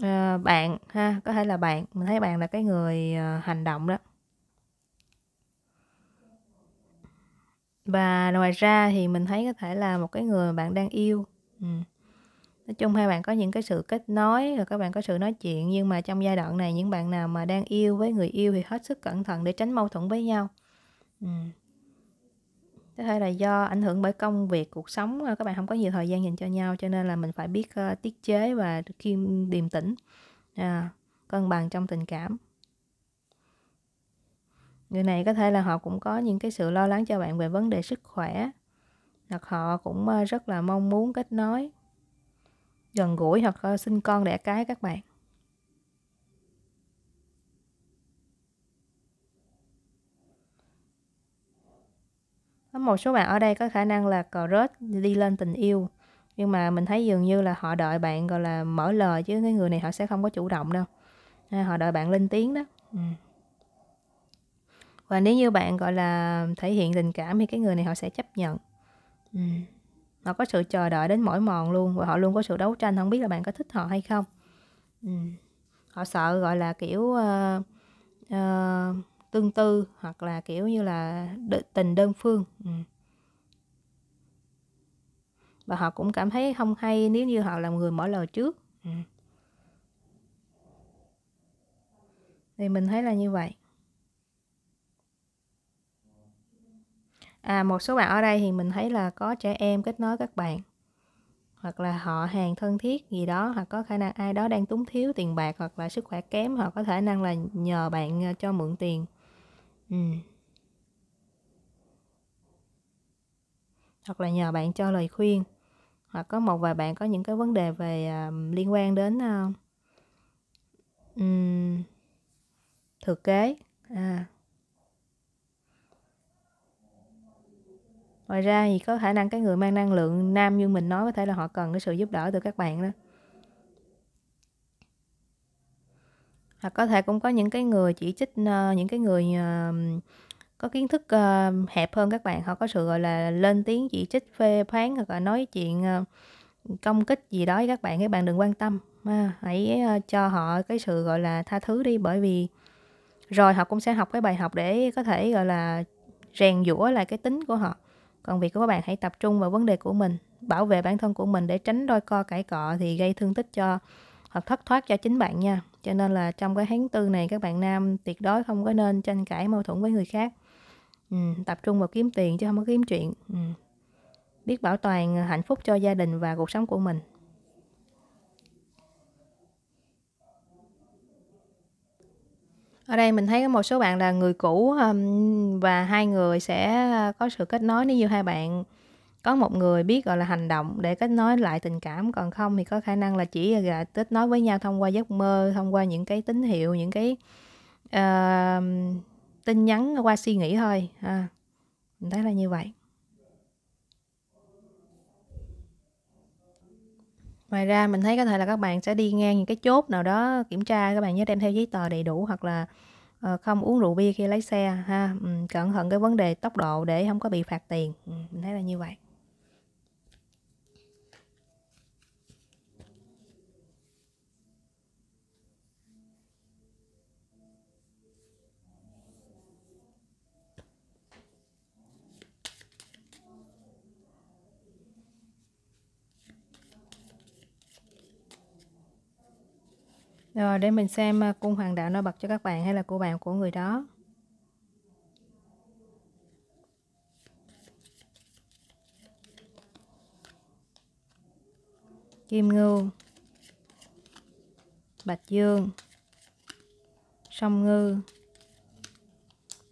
uh, bạn ha có thể là bạn mình thấy bạn là cái người uh, hành động đó Và ngoài ra thì mình thấy có thể là một cái người bạn đang yêu, ừm, nói chung hai bạn có những cái sự kết nối, rồi các bạn có sự nói chuyện, nhưng mà trong giai đoạn này những bạn nào mà đang yêu với người yêu thì hết sức cẩn thận để tránh mâu thuẫn với nhau. Ừm. Có thể là do ảnh hưởng bởi công việc, cuộc sống, à, các bạn không có nhiều thời gian dành cho nhau, cho nên là mình phải biết, ơ, tiết chế và khiêm điềm tĩnh, à, cân bằng trong tình cảm người này có thể là họ cũng có những cái sự lo lắng cho bạn về vấn đề sức khỏe hoặc họ cũng ờ, rất là mong muốn kết nối gần gũi hoặc ờ, sinh con đẻ cái các bạn có một số bạn ở đây có khả năng là cò rớt đi lên tình yêu nhưng mà mình thấy dường như là họ đợi bạn gọi là mở lời chứ cái người này họ sẽ không có chủ động đâu họ đợi bạn lên tiếng đó ừ và nếu như bạn gọi là thể hiện tình cảm thì cái người này họ sẽ chấp nhận ừ. họ có sự chờ đợi đến mỏi mòn luôn và họ luôn có sự đấu tranh không biết là bạn có thích họ hay không ừ. họ sợ gọi là kiểu uh, uh, tương tư hoặc là kiểu như là đ- tình đơn phương ừ. và họ cũng cảm thấy không hay nếu như họ làm người mở lời trước ừ. thì mình thấy là như vậy à, một số bạn ở đây thì mình thấy là có trẻ em kết nối các bạn hoặc là họ hàng thân thiết gì đó hoặc có khả năng ai đó đang túng thiếu tiền bạc hoặc là sức khỏe kém hoặc có khả năng là nhờ bạn ờ, cho mượn tiền ừ. hoặc là nhờ bạn cho lời khuyên hoặc có một vài bạn có những cái vấn đề về uh, liên quan đến uh, um, thực kế à, ngoài ra thì có khả năng cái người mang năng lượng nam như mình nói có thể là họ cần cái sự giúp đỡ từ các bạn đó hoặc có thể cũng có những cái người chỉ trích ờ, những cái người ờ, có kiến thức ờ, hẹp hơn các bạn họ có sự gọi là lên tiếng chỉ trích phê phán hoặc là nói chuyện công kích gì đó với các bạn các bạn đừng quan tâm hãy cho họ cái sự gọi là tha thứ đi bởi vì rồi họ cũng sẽ học cái bài học để có thể gọi là rèn giũa lại cái tính của họ còn việc của các bạn hãy tập trung vào vấn đề của mình bảo vệ bản thân của mình để tránh đôi co cãi cọ thì gây thương tích cho hoặc thất thoát cho chính bạn nha cho nên là trong cái tháng tư này các bạn nam tuyệt đối không có nên tranh cãi mâu thuẫn với người khác ừ, tập trung vào kiếm tiền chứ không có kiếm chuyện ừ. biết bảo toàn hạnh phúc cho gia đình và cuộc sống của mình Ở đây mình thấy có một số bạn là người cũ và hai người sẽ có sự kết nối nếu như hai bạn có một người biết gọi là hành động để kết nối lại tình cảm còn không thì có khả năng là chỉ là kết nối với nhau thông qua giấc mơ thông qua những cái tín hiệu những cái uh, tin nhắn qua suy nghĩ thôi à, mình thấy là như vậy Ngoài ra mình thấy có thể là các bạn sẽ đi ngang những cái chốt nào đó kiểm tra các bạn nhớ đem theo giấy tờ đầy đủ hoặc là ờ, không uống rượu bia khi lái xe ha. cẩn thận cái vấn đề tốc độ để không có bị phạt tiền. mình thấy là như vậy. rồi để mình xem à, cung hoàng đạo nó bật cho các bạn hay là cô bạn của người đó kim ngưu bạch dương song ngư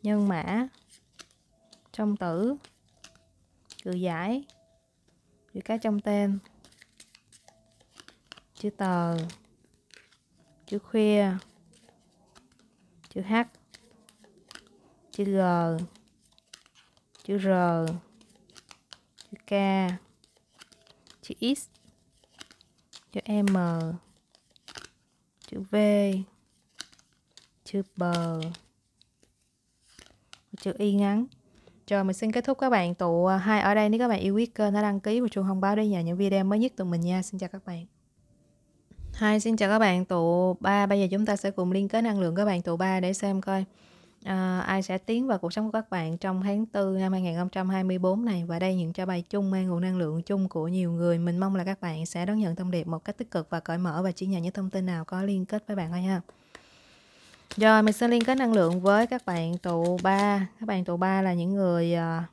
nhân mã song tử cự giải chữ cá trong tên chữ tờ chữ khuya chữ h chữ g chữ r chữ k chữ x chữ m chữ v chữ b chữ y ngắn rồi mình xin kết thúc các bạn tụ à, hai ở đây nếu các bạn yêu quý kênh hãy đăng ký và chuông thông báo để nhận những video mới nhất từ mình nha xin chào các bạn Hi, xin chào các bạn tụ 3 Bây giờ chúng ta sẽ cùng liên kết năng lượng các bạn tụ 3 để xem coi à, ai sẽ tiến vào cuộc sống của các bạn trong tháng 4 năm 2024 này Và đây những cho bài chung mang nguồn năng lượng chung của nhiều người Mình mong là các bạn sẽ đón nhận thông điệp một cách tích cực và cởi mở Và chỉ nhận những thông tin nào có liên kết với bạn thôi ha Rồi, mình sẽ liên kết năng lượng với các bạn tụ 3 Các bạn tụ 3 là những người à,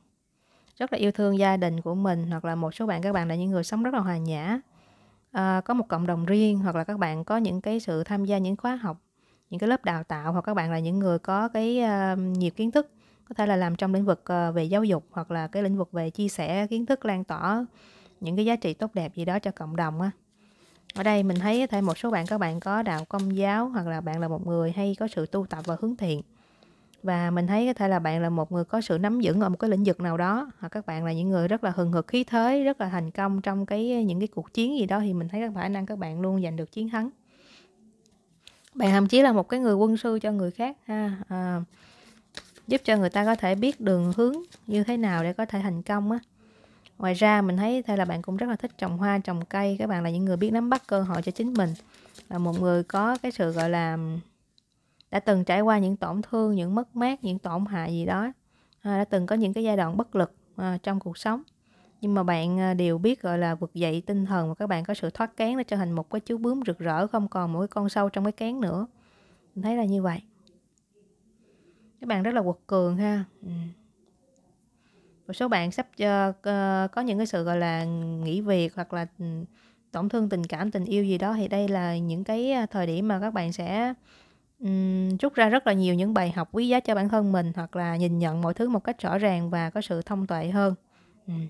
rất là yêu thương gia đình của mình Hoặc là một số bạn các bạn là những người sống rất là hòa nhã Ờ, có một cộng đồng riêng hoặc là các bạn có những cái sự tham gia những khóa học những cái lớp đào tạo hoặc các bạn là những người có cái uh, nhiều kiến thức có thể là làm trong lĩnh vực uh, về giáo dục hoặc là cái lĩnh vực về chia sẻ kiến thức lan tỏa những cái giá trị tốt đẹp gì đó cho cộng đồng á ở đây mình thấy thêm một số bạn các bạn có đạo công giáo hoặc là bạn là một người hay có sự tu tập và hướng thiện và mình thấy có thể là bạn là một người có sự nắm vững ở một cái lĩnh vực nào đó hoặc các bạn là những người rất là hừng hực khí thế rất là thành công trong cái những cái cuộc chiến gì đó thì mình thấy các khả năng các bạn luôn giành được chiến thắng bạn thậm chí là một cái người quân sư cho người khác ha à, giúp cho người ta có thể biết đường hướng như thế nào để có thể thành công á ngoài ra mình thấy thay là bạn cũng rất là thích trồng hoa trồng cây các bạn là những người biết nắm bắt cơ hội cho chính mình là một người có cái sự gọi là đã từng trải qua những tổn thương những mất mát những tổn hại gì đó à, đã từng có những cái giai đoạn bất lực à, trong cuộc sống nhưng mà bạn à, đều biết gọi là vực dậy tinh thần và các bạn có sự thoát kén để trở thành một cái chú bướm rực rỡ không còn một cái con sâu trong cái kén nữa mình thấy là như vậy các bạn rất là quật cường ha ừ. một số bạn sắp uh, có những cái sự gọi là nghỉ việc hoặc là ừ, tổn thương tình cảm tình yêu gì đó thì đây là những cái à, thời điểm mà các bạn sẽ um, rút ra rất là nhiều những bài học quý giá cho bản thân mình hoặc là nhìn nhận mọi thứ một cách rõ ràng và có sự thông tuệ hơn um.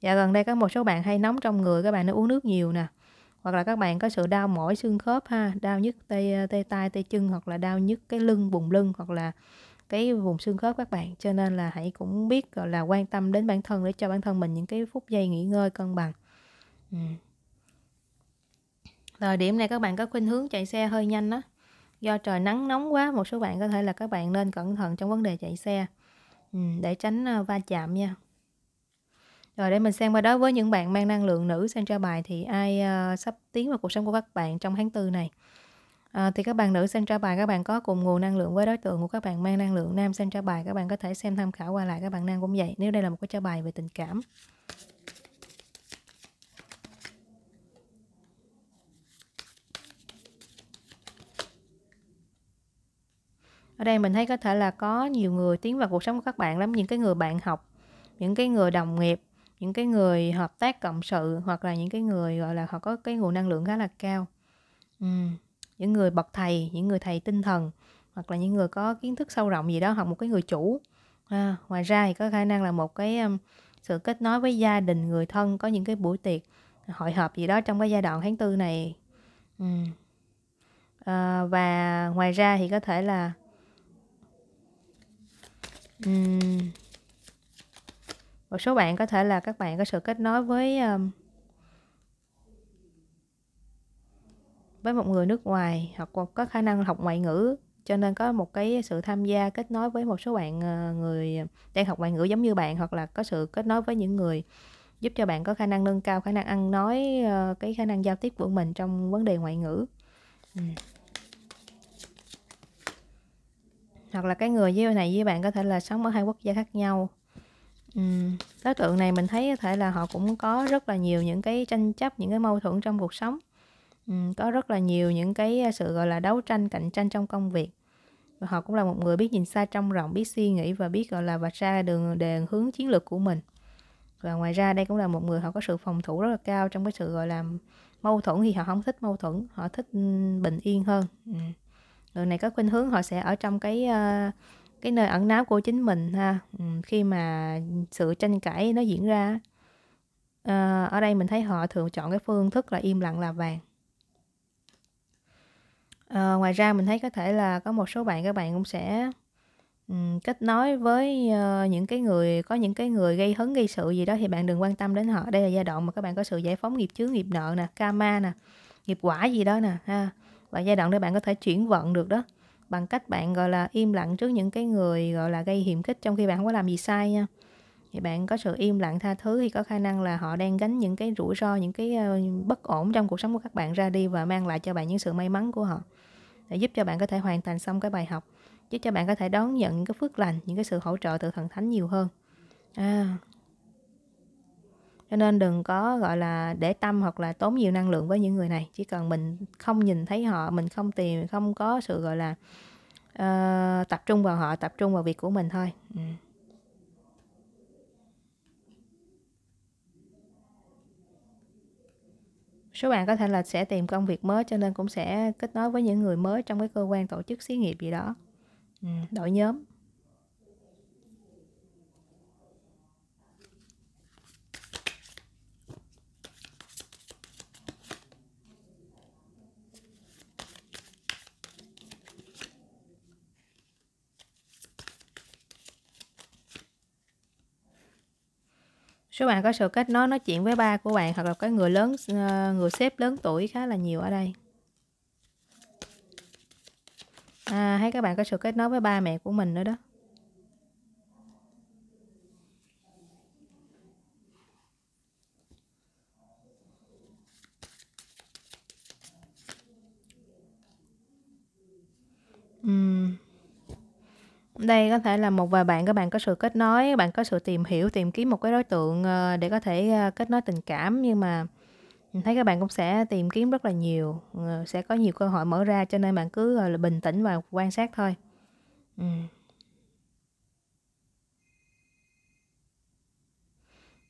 dạ gần đây có một số bạn hay nóng trong người các bạn nó uống nước nhiều nè hoặc là các bạn có sự đau mỏi xương khớp ha đau nhức tay tay tay tê chân hoặc là đau nhức cái lưng vùng lưng hoặc là cái vùng xương khớp các bạn cho nên là hãy cũng biết gọi là quan tâm đến bản thân để cho bản thân mình những cái phút giây nghỉ ngơi cân bằng ừ. Thời điểm này các bạn có khuynh hướng chạy xe hơi nhanh đó. Do trời nắng nóng quá, một số bạn có thể là các bạn nên cẩn thận trong vấn đề chạy xe ừ, để tránh ờ, va chạm nha. Rồi để mình xem qua đó với những bạn mang năng lượng nữ xem tra bài thì ai ờ, sắp tiến vào cuộc sống của các bạn trong tháng 4 này. À, thì các bạn nữ xem tra bài các bạn có cùng nguồn năng lượng với đối tượng của các bạn mang năng lượng nam xem tra bài các bạn có thể xem tham khảo qua lại các bạn nam cũng vậy nếu đây là một cái tra bài về tình cảm ở đây mình thấy có thể là có nhiều người tiến vào cuộc sống của các bạn lắm những cái người bạn học những cái người đồng nghiệp những cái người hợp tác cộng sự hoặc là những cái người gọi là họ có cái nguồn năng lượng khá là cao ừ. những người bậc thầy những người thầy tinh thần hoặc là những người có kiến thức sâu rộng gì đó hoặc một cái người chủ à, ngoài ra thì có khả năng là một cái sự kết nối với gia đình người thân có những cái buổi tiệc hội họp gì đó trong cái giai đoạn tháng tư này ừ. à, và ngoài ra thì có thể là một số bạn có thể là các bạn có sự kết nối với với một người nước ngoài hoặc có khả năng học ngoại ngữ cho nên có một cái sự tham gia kết nối với một số bạn ờ, người đang học ngoại ngữ giống như bạn hoặc là có sự kết nối với những người giúp cho bạn có khả năng nâng cao khả năng ăn nói ờ, cái khả năng giao tiếp của mình trong vấn đề ngoại ngữ. Ừ. hoặc là cái người với này với bạn có thể là sống ở hai quốc gia khác nhau uhm, đối tượng này mình thấy có thể là họ cũng có rất là nhiều những cái tranh chấp những cái mâu thuẫn trong cuộc sống có rất là nhiều những cái à, sự gọi là đấu tranh cạnh tranh trong công việc và họ cũng là một người biết nhìn xa trong rộng biết suy nghĩ và biết gọi là vạch ra đường đèn hướng chiến lược của mình và ngoài ra đây cũng là một người họ có sự phòng thủ rất là cao trong cái sự gọi là mâu thuẫn thì họ không thích mâu thuẫn họ thích bình yên hơn ừ người này có khuynh hướng họ sẽ ở trong cái ờ, cái nơi ẩn náu của chính mình ha ừ, khi mà sự tranh cãi nó diễn ra ờ, ở đây mình thấy họ thường chọn cái phương thức là im lặng là vàng uh, ngoài ra mình thấy có thể là có một số bạn các bạn cũng sẽ ừ, kết nối với những cái người có những cái người gây hấn gây sự gì đó thì bạn đừng quan tâm đến họ đây là giai đoạn mà các bạn có sự giải phóng nghiệp chướng nghiệp nợ nè karma nè nghiệp quả gì đó nè ha và giai đoạn để bạn có thể chuyển vận được đó bằng cách bạn gọi là im lặng trước những cái người gọi là gây hiểm khích trong khi bạn không có làm gì sai nha thì bạn có sự im lặng tha thứ thì có khả năng là họ đang gánh những cái rủi ro những cái ờ, bất ổn trong cuộc sống của các bạn ra đi và mang lại cho bạn những sự may mắn của họ để giúp cho bạn có thể hoàn thành xong cái bài học giúp cho bạn có thể đón nhận những cái phước lành những cái sự hỗ trợ từ thần thánh nhiều hơn à, cho nên đừng có gọi là để tâm hoặc là tốn nhiều năng lượng với những người này chỉ cần mình không nhìn thấy họ mình không tìm không có sự gọi là uh, tập trung vào họ tập trung vào việc của mình thôi ừ. số bạn có thể là sẽ tìm công việc mới cho nên cũng sẽ kết nối với những người mới trong cái cơ quan tổ chức xí nghiệp gì đó ừ, đội nhóm các bạn có sự kết nối nói chuyện với ba của bạn hoặc là cái người lớn ờ, người sếp lớn tuổi khá là nhiều ở đây à, hay các bạn có sự kết nối với ba mẹ của mình nữa đó đây có thể là một vài bạn các bạn có sự kết nối bạn có sự tìm hiểu tìm kiếm một cái đối tượng ờ, để có thể ờ, kết nối tình cảm nhưng mà thấy các bạn cũng sẽ tìm kiếm rất là nhiều ờ, sẽ có nhiều cơ hội mở ra cho nên bạn cứ là bình tĩnh và quan sát thôi ừ.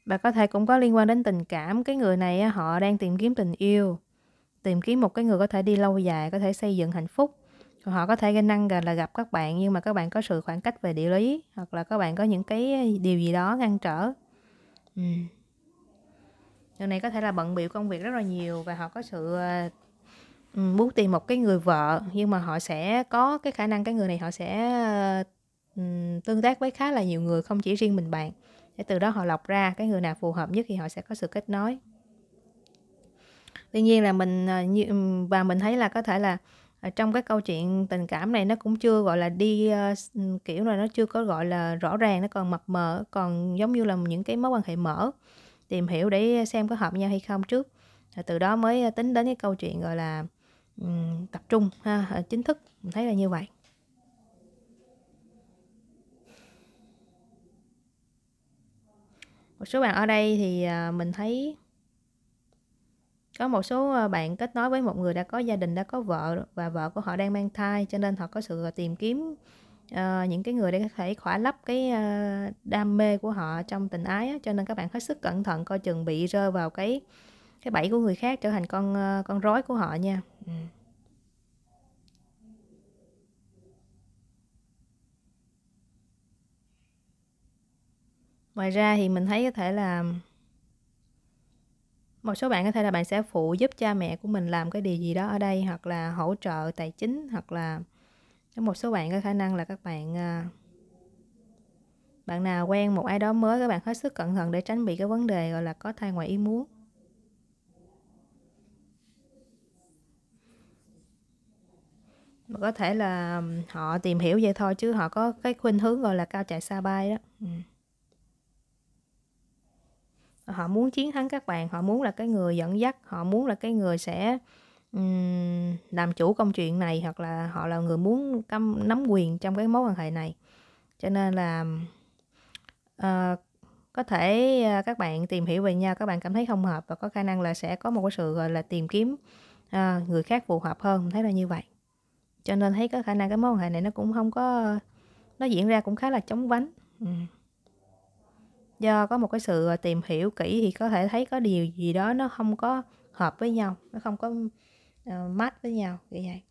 và có thể cũng có liên quan đến tình cảm cái người này họ đang tìm kiếm tình yêu tìm kiếm một cái người có thể đi lâu dài có thể xây dựng hạnh phúc họ có thể gây năng là gặp các bạn nhưng mà các bạn có sự khoảng cách về địa lý hoặc là các bạn có những cái ờ, điều gì đó ngăn trở ừ. người này có thể là bận biểu công việc rất là nhiều và họ có sự um, muốn tìm một cái người vợ nhưng mà họ sẽ có cái khả năng cái người này họ sẽ um, tương tác với khá là nhiều người không chỉ riêng mình bạn để từ đó họ lọc ra cái người nào phù hợp nhất thì họ sẽ có sự kết nối tuy nhiên là mình và mình thấy là có thể là Ờ, trong cái câu chuyện tình cảm này nó cũng chưa gọi là đi uh, kiểu là nó chưa có gọi là rõ ràng nó còn mập mờ còn giống như là những cái mối quan hệ mở tìm hiểu để xem có hợp nhau hay không trước rồi từ đó mới ờ, tính đến cái câu chuyện gọi là um, tập trung ha chính thức mình thấy là như vậy một số bạn ở đây thì mình thấy có một số ờ, bạn kết nối với một người đã có gia đình đã có vợ và vợ của họ đang mang thai cho nên họ có sự ờ, tìm kiếm uh, những cái người để có thể khỏa lấp cái uh, đam mê của họ trong tình ái á. cho nên các bạn hết sức cẩn thận coi chừng bị rơi vào cái cái bẫy của người khác trở thành con uh, con rối của họ nha ừ. ngoài ra thì mình thấy có thể là một số bạn có thể là bạn sẽ phụ giúp cha mẹ của mình làm cái điều gì đó ở đây hoặc là hỗ trợ tài chính hoặc là một số bạn có khả năng là các bạn à, bạn nào quen một ai đó mới các bạn hết sức cẩn thận để tránh bị cái vấn đề gọi là có thai ngoài ý muốn mà có thể là họ tìm hiểu vậy thôi chứ họ có cái khuynh hướng gọi là cao chạy xa bay đó ừ họ muốn chiến thắng các bạn họ muốn là cái người dẫn dắt họ muốn là cái người sẽ um, làm chủ công chuyện này hoặc là họ là người muốn căm, nắm quyền trong cái mối quan hệ này cho nên là uh, có thể uh, các bạn tìm hiểu về nhau các bạn cảm thấy không hợp và có khả năng là sẽ có một cái sự gọi là tìm kiếm uh, người khác phù hợp hơn thấy là như vậy cho nên thấy có khả năng cái mối quan hệ này nó cũng không có nó diễn ra cũng khá là chống vánh ừ do có một cái sự ờ, tìm hiểu kỹ thì có thể thấy có điều gì đó nó không có hợp với nhau nó không có uh, match với nhau như vậy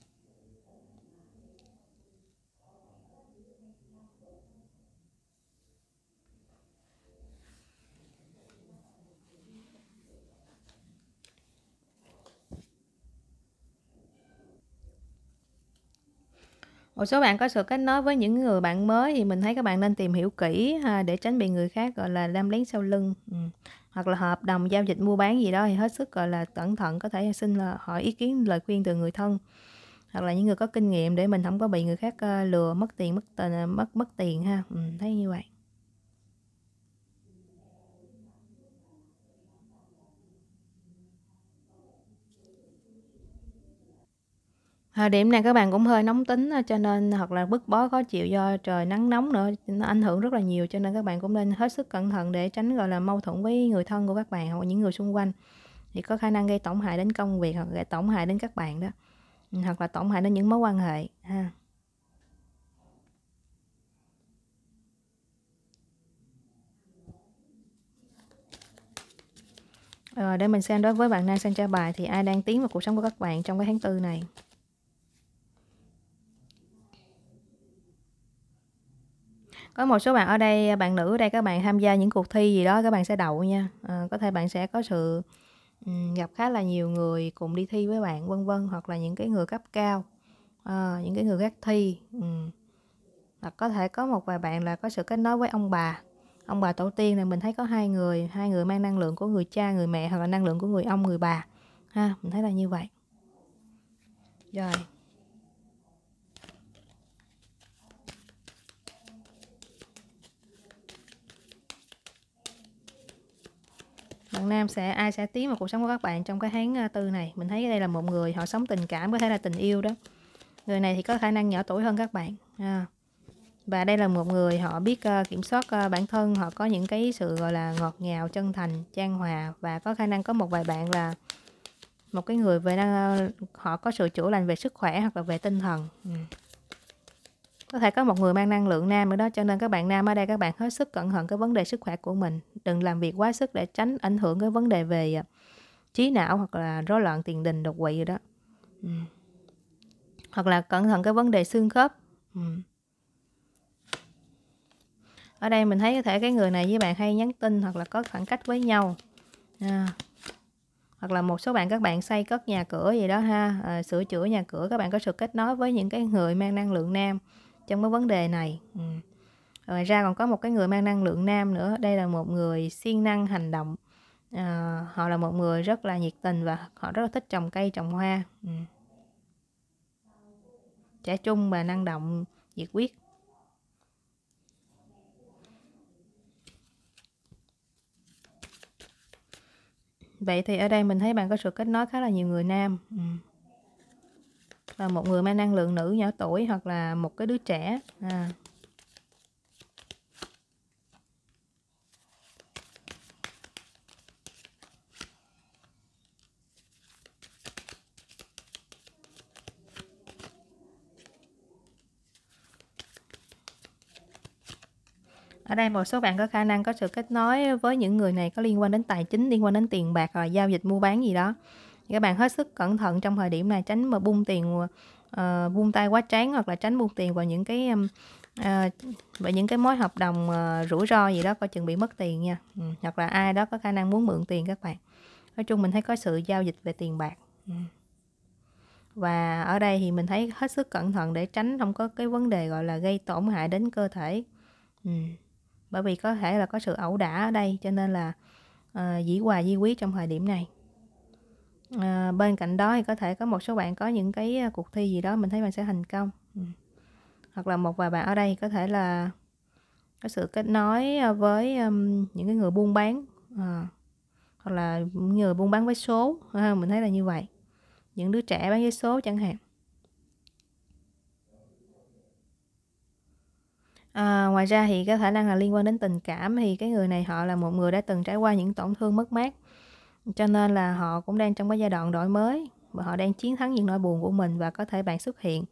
một số bạn có sự kết nối với những người bạn mới thì mình thấy các bạn nên tìm hiểu kỹ ha, à, để tránh bị người khác gọi là lam lén sau lưng ừ. hoặc là hợp đồng giao dịch mua bán gì đó thì hết sức gọi là cẩn thận có thể xin là hỏi ý kiến lời khuyên từ người thân hoặc là những người có kinh nghiệm để mình không có bị người khác ờ, lừa mất tiền mất tình ờ, mất mất tiền ha ừ, thấy như vậy À, điểm này các bạn cũng hơi nóng tính ờ, cho nên hoặc là bức bó khó chịu do trời nắng nóng nữa nó ảnh hưởng rất là nhiều cho nên các bạn cũng nên hết sức cẩn thận để tránh gọi là mâu thuẫn với người thân của các bạn hoặc những người xung quanh thì có khả năng gây tổn hại đến công việc hoặc gây tổn hại đến các bạn đó ừ, hoặc là tổn hại đến những mối quan hệ ha Rồi, ờ, để mình xem đối với bạn nam sang cho bài thì ai đang tiến vào cuộc sống của các bạn trong cái tháng tư này. có một số bạn ở đây à, bạn nữ ở đây các bạn tham gia những cuộc thi gì đó các bạn sẽ đậu nha à, có thể bạn sẽ có sự um, gặp khá là nhiều người cùng đi thi với bạn vân vân hoặc là những cái người cấp cao à, những cái người khác thi um. hoặc có thể có một vài bạn là có sự kết nối với ông bà ông bà tổ tiên này mình thấy có hai người hai người mang năng lượng của người cha người mẹ hoặc là năng lượng của người ông người bà ha mình thấy là như vậy rồi bạn nam sẽ ai sẽ tiến vào cuộc sống của các bạn trong cái tháng à, tư này mình thấy đây là một người họ sống tình cảm có thể là tình yêu đó người này thì có khả năng nhỏ tuổi hơn các bạn à. và đây là một người họ biết uh, kiểm soát uh, bản thân họ có những cái sự gọi là ngọt ngào chân thành trang hòa và có khả năng có một vài bạn là một cái người về năng uh, họ có sự chủ lành về sức khỏe hoặc là về tinh thần ừ có thể có một người mang năng lượng nam ở đó cho nên các bạn nam ở đây các bạn hết sức cẩn thận cái vấn đề sức khỏe của mình đừng làm việc quá sức để tránh ảnh hưởng cái vấn đề về à, trí não hoặc là rối loạn tiền đình đột quỵ rồi đó ừ. hoặc là cẩn thận cái vấn đề xương khớp ừ. ở đây mình thấy có thể cái người này với bạn hay nhắn tin hoặc là có khoảng cách với nhau à. hoặc là một số bạn các bạn xây cất nhà cửa gì đó ha à, sửa chữa nhà cửa các bạn có sự kết nối với những cái người mang năng lượng nam trong cái vấn đề này ừ. ngoài ra còn có một cái người mang năng lượng nam nữa đây là một người siêng năng hành động à, họ là một người rất là nhiệt tình và họ rất là thích trồng cây trồng hoa ừ. trẻ trung và năng động nhiệt quyết vậy thì ở đây mình thấy bạn có sự kết nối khá là nhiều người nam ừ là một người mang năng lượng nữ nhỏ tuổi hoặc là một cái đứa trẻ à. Ở đây một số bạn có khả năng có sự kết nối với những người này có liên quan đến tài chính, liên quan đến tiền bạc hoặc giao dịch mua bán gì đó các bạn hết sức cẩn thận trong thời điểm này tránh mà buông tiền uh, buông tay quá chán hoặc là tránh buông tiền vào những cái um, à, ờ, và những cái mối hợp đồng à, rủi ro gì đó coi chừng bị mất tiền nha ừ. hoặc là ai đó có khả năng muốn mượn tiền các bạn nói chung mình thấy có sự giao dịch về tiền bạc ừ. và ở đây thì mình thấy hết sức cẩn thận để tránh không có cái vấn đề gọi là gây tổn hại đến cơ thể ừ. bởi vì có thể là có sự ẩu đả ở đây cho nên là à, dĩ hòa di quý trong thời điểm này À, bên cạnh đó thì có thể có một số bạn có những cái ờ, cuộc thi gì đó mình thấy bạn sẽ thành công. Ừ. Hoặc là một vài bạn ở đây có thể là có sự kết nối ờ, với um, những cái người buôn bán à, hoặc là người buôn bán với số à, mình thấy là như vậy những đứa trẻ bán với số chẳng hạn à, ngoài ra thì có khả năng là liên quan đến tình cảm thì cái người này họ là một người đã từng trải qua những tổn thương mất mát cho nên là họ cũng đang trong cái giai đoạn đổi mới và họ đang chiến thắng những nỗi buồn của mình và có thể bạn xuất hiện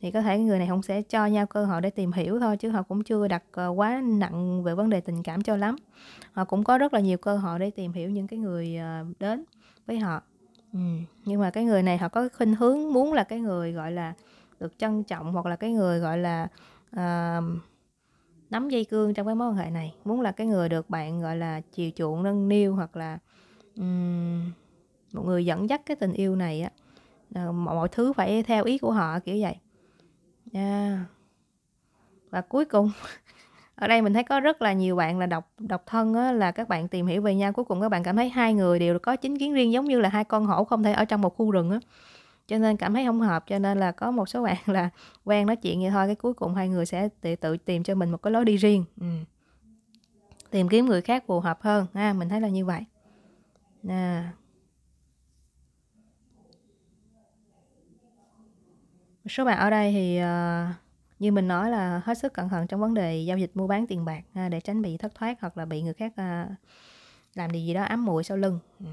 thì có thể người này không sẽ cho nhau cơ hội để tìm hiểu thôi chứ họ cũng chưa đặt ờ, quá nặng về vấn đề tình cảm cho lắm họ cũng có rất là nhiều cơ hội để tìm hiểu những cái người ờ, đến với họ ừ. nhưng mà cái người này họ có khuynh hướng muốn là cái người gọi là được trân trọng hoặc là cái người gọi là uh, nắm dây cương trong cái mối quan hệ này muốn là cái người được bạn gọi là chiều chuộng nâng niu hoặc là một người dẫn dắt cái tình yêu này á mọi thứ phải theo ý của họ kiểu vậy yeah. và cuối cùng ở đây mình thấy có rất là nhiều bạn là độc độc thân á, là các bạn tìm hiểu về nhau cuối cùng các bạn cảm thấy hai người đều có chính kiến riêng giống như là hai con hổ không thể ở trong một khu rừng á cho nên cảm thấy không hợp cho nên là có một số bạn là quen nói chuyện vậy thôi cái cuối cùng hai người sẽ tự tự tìm cho mình một cái lối đi riêng ừ. tìm kiếm người khác phù hợp hơn ha mình thấy là như vậy nè số bạn ở đây thì ờ, như mình nói là hết sức cẩn thận trong vấn đề giao dịch mua bán tiền bạc để tránh bị thất thoát hoặc là bị người khác ờ, làm điều gì đó ám muội sau lưng ừ.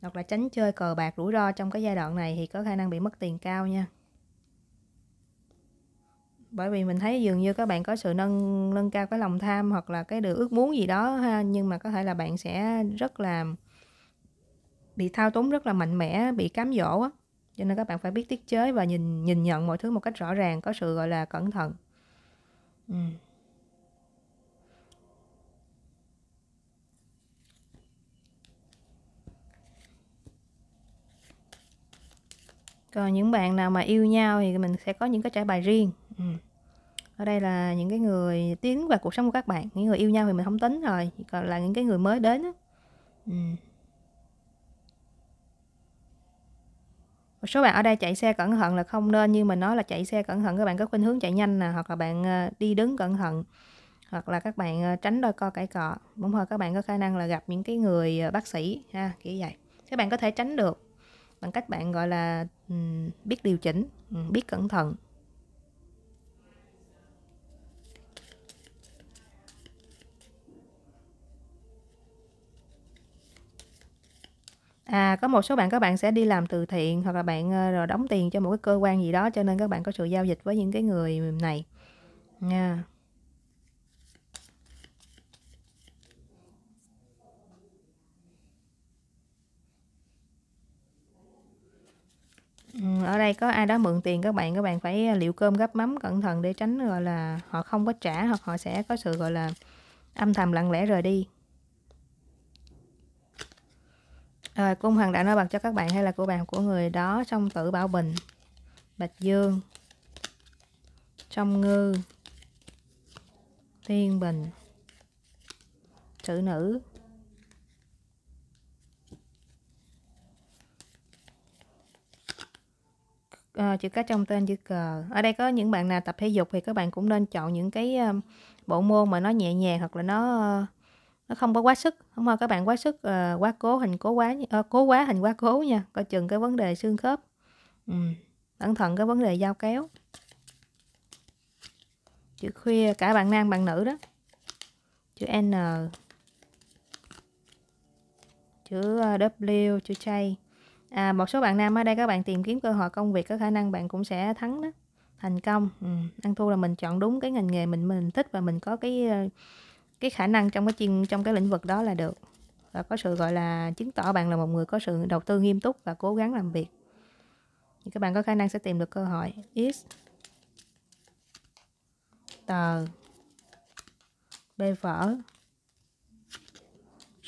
hoặc là tránh chơi cờ bạc rủi ro trong cái giai đoạn này thì có khả năng bị mất tiền cao nha bởi vì mình thấy dường như các bạn có sự nâng nâng cao cái lòng tham hoặc là cái điều ước muốn gì đó ha nhưng mà có thể là bạn sẽ rất là bị thao túng rất là mạnh mẽ bị cám dỗ á cho nên các bạn phải biết tiết chế và nhìn nhìn nhận mọi thứ một cách rõ ràng có sự gọi là cẩn thận ừ. còn những bạn nào mà yêu nhau thì mình sẽ có những cái trải bài riêng ừ ở đây là những cái người tiến vào cuộc sống của các bạn những người yêu nhau thì mình không tính rồi chỉ còn là những cái người mới đến á ừ. một số bạn ở đây chạy xe cẩn thận là không nên như mình nói là chạy xe cẩn thận các bạn có khuynh hướng chạy nhanh nè hoặc là bạn ờ, đi đứng cẩn thận hoặc là các bạn ờ, tránh đôi co cãi cọ bỗng hơi các bạn có khả năng là gặp những cái người ờ, bác sĩ ha kiểu vậy các bạn có thể tránh được bằng cách bạn gọi là biết điều chỉnh biết cẩn thận À, có một số bạn các bạn sẽ đi làm từ thiện hoặc là bạn, ờ, rồi đóng tiền cho một cái cơ quan gì đó, cho nên các bạn có sự giao dịch với những cái người này nha. Ừm, ở đây có ai đó mượn tiền các bạn, các bạn phải liệu cơm gấp mắm cẩn thận để tránh, gọi là, họ không có trả hoặc họ sẽ có sự, gọi là, âm thầm lặng lẽ rời đi. Rồi cung hoàng đạo nói bật cho các bạn hay là của bạn của người đó trong tử bảo bình Bạch Dương Trong ngư Thiên bình chữ nữ à, chữ cá trong tên chữ cờ ở đây có những bạn nào tập thể dục thì các bạn cũng nên chọn những cái ờ, bộ môn mà nó nhẹ nhàng hoặc là nó uh, nó không có quá sức không thôi các bạn quá sức uh, quá cố hình cố quá uh, cố quá hình quá cố nha coi chừng cái vấn đề xương khớp ừ. thận cái vấn đề dao kéo chữ khuya cả bạn nam bạn nữ đó chữ n chữ ờ, w chữ j à, một số bạn nam ở đây các bạn tìm kiếm cơ hội công việc có khả năng bạn cũng sẽ thắng đó thành công ừ. ăn thua là mình chọn đúng cái ngành nghề mình mình thích và mình có cái cái khả năng trong cái chuyên trong cái lĩnh vực đó là được và có sự gọi là chứng tỏ bạn là một người có sự đầu tư nghiêm túc và cố gắng làm việc thì các bạn có khả năng sẽ tìm được cơ hội is tờ bê vở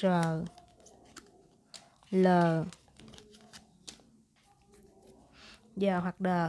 r l giờ hoặc đờ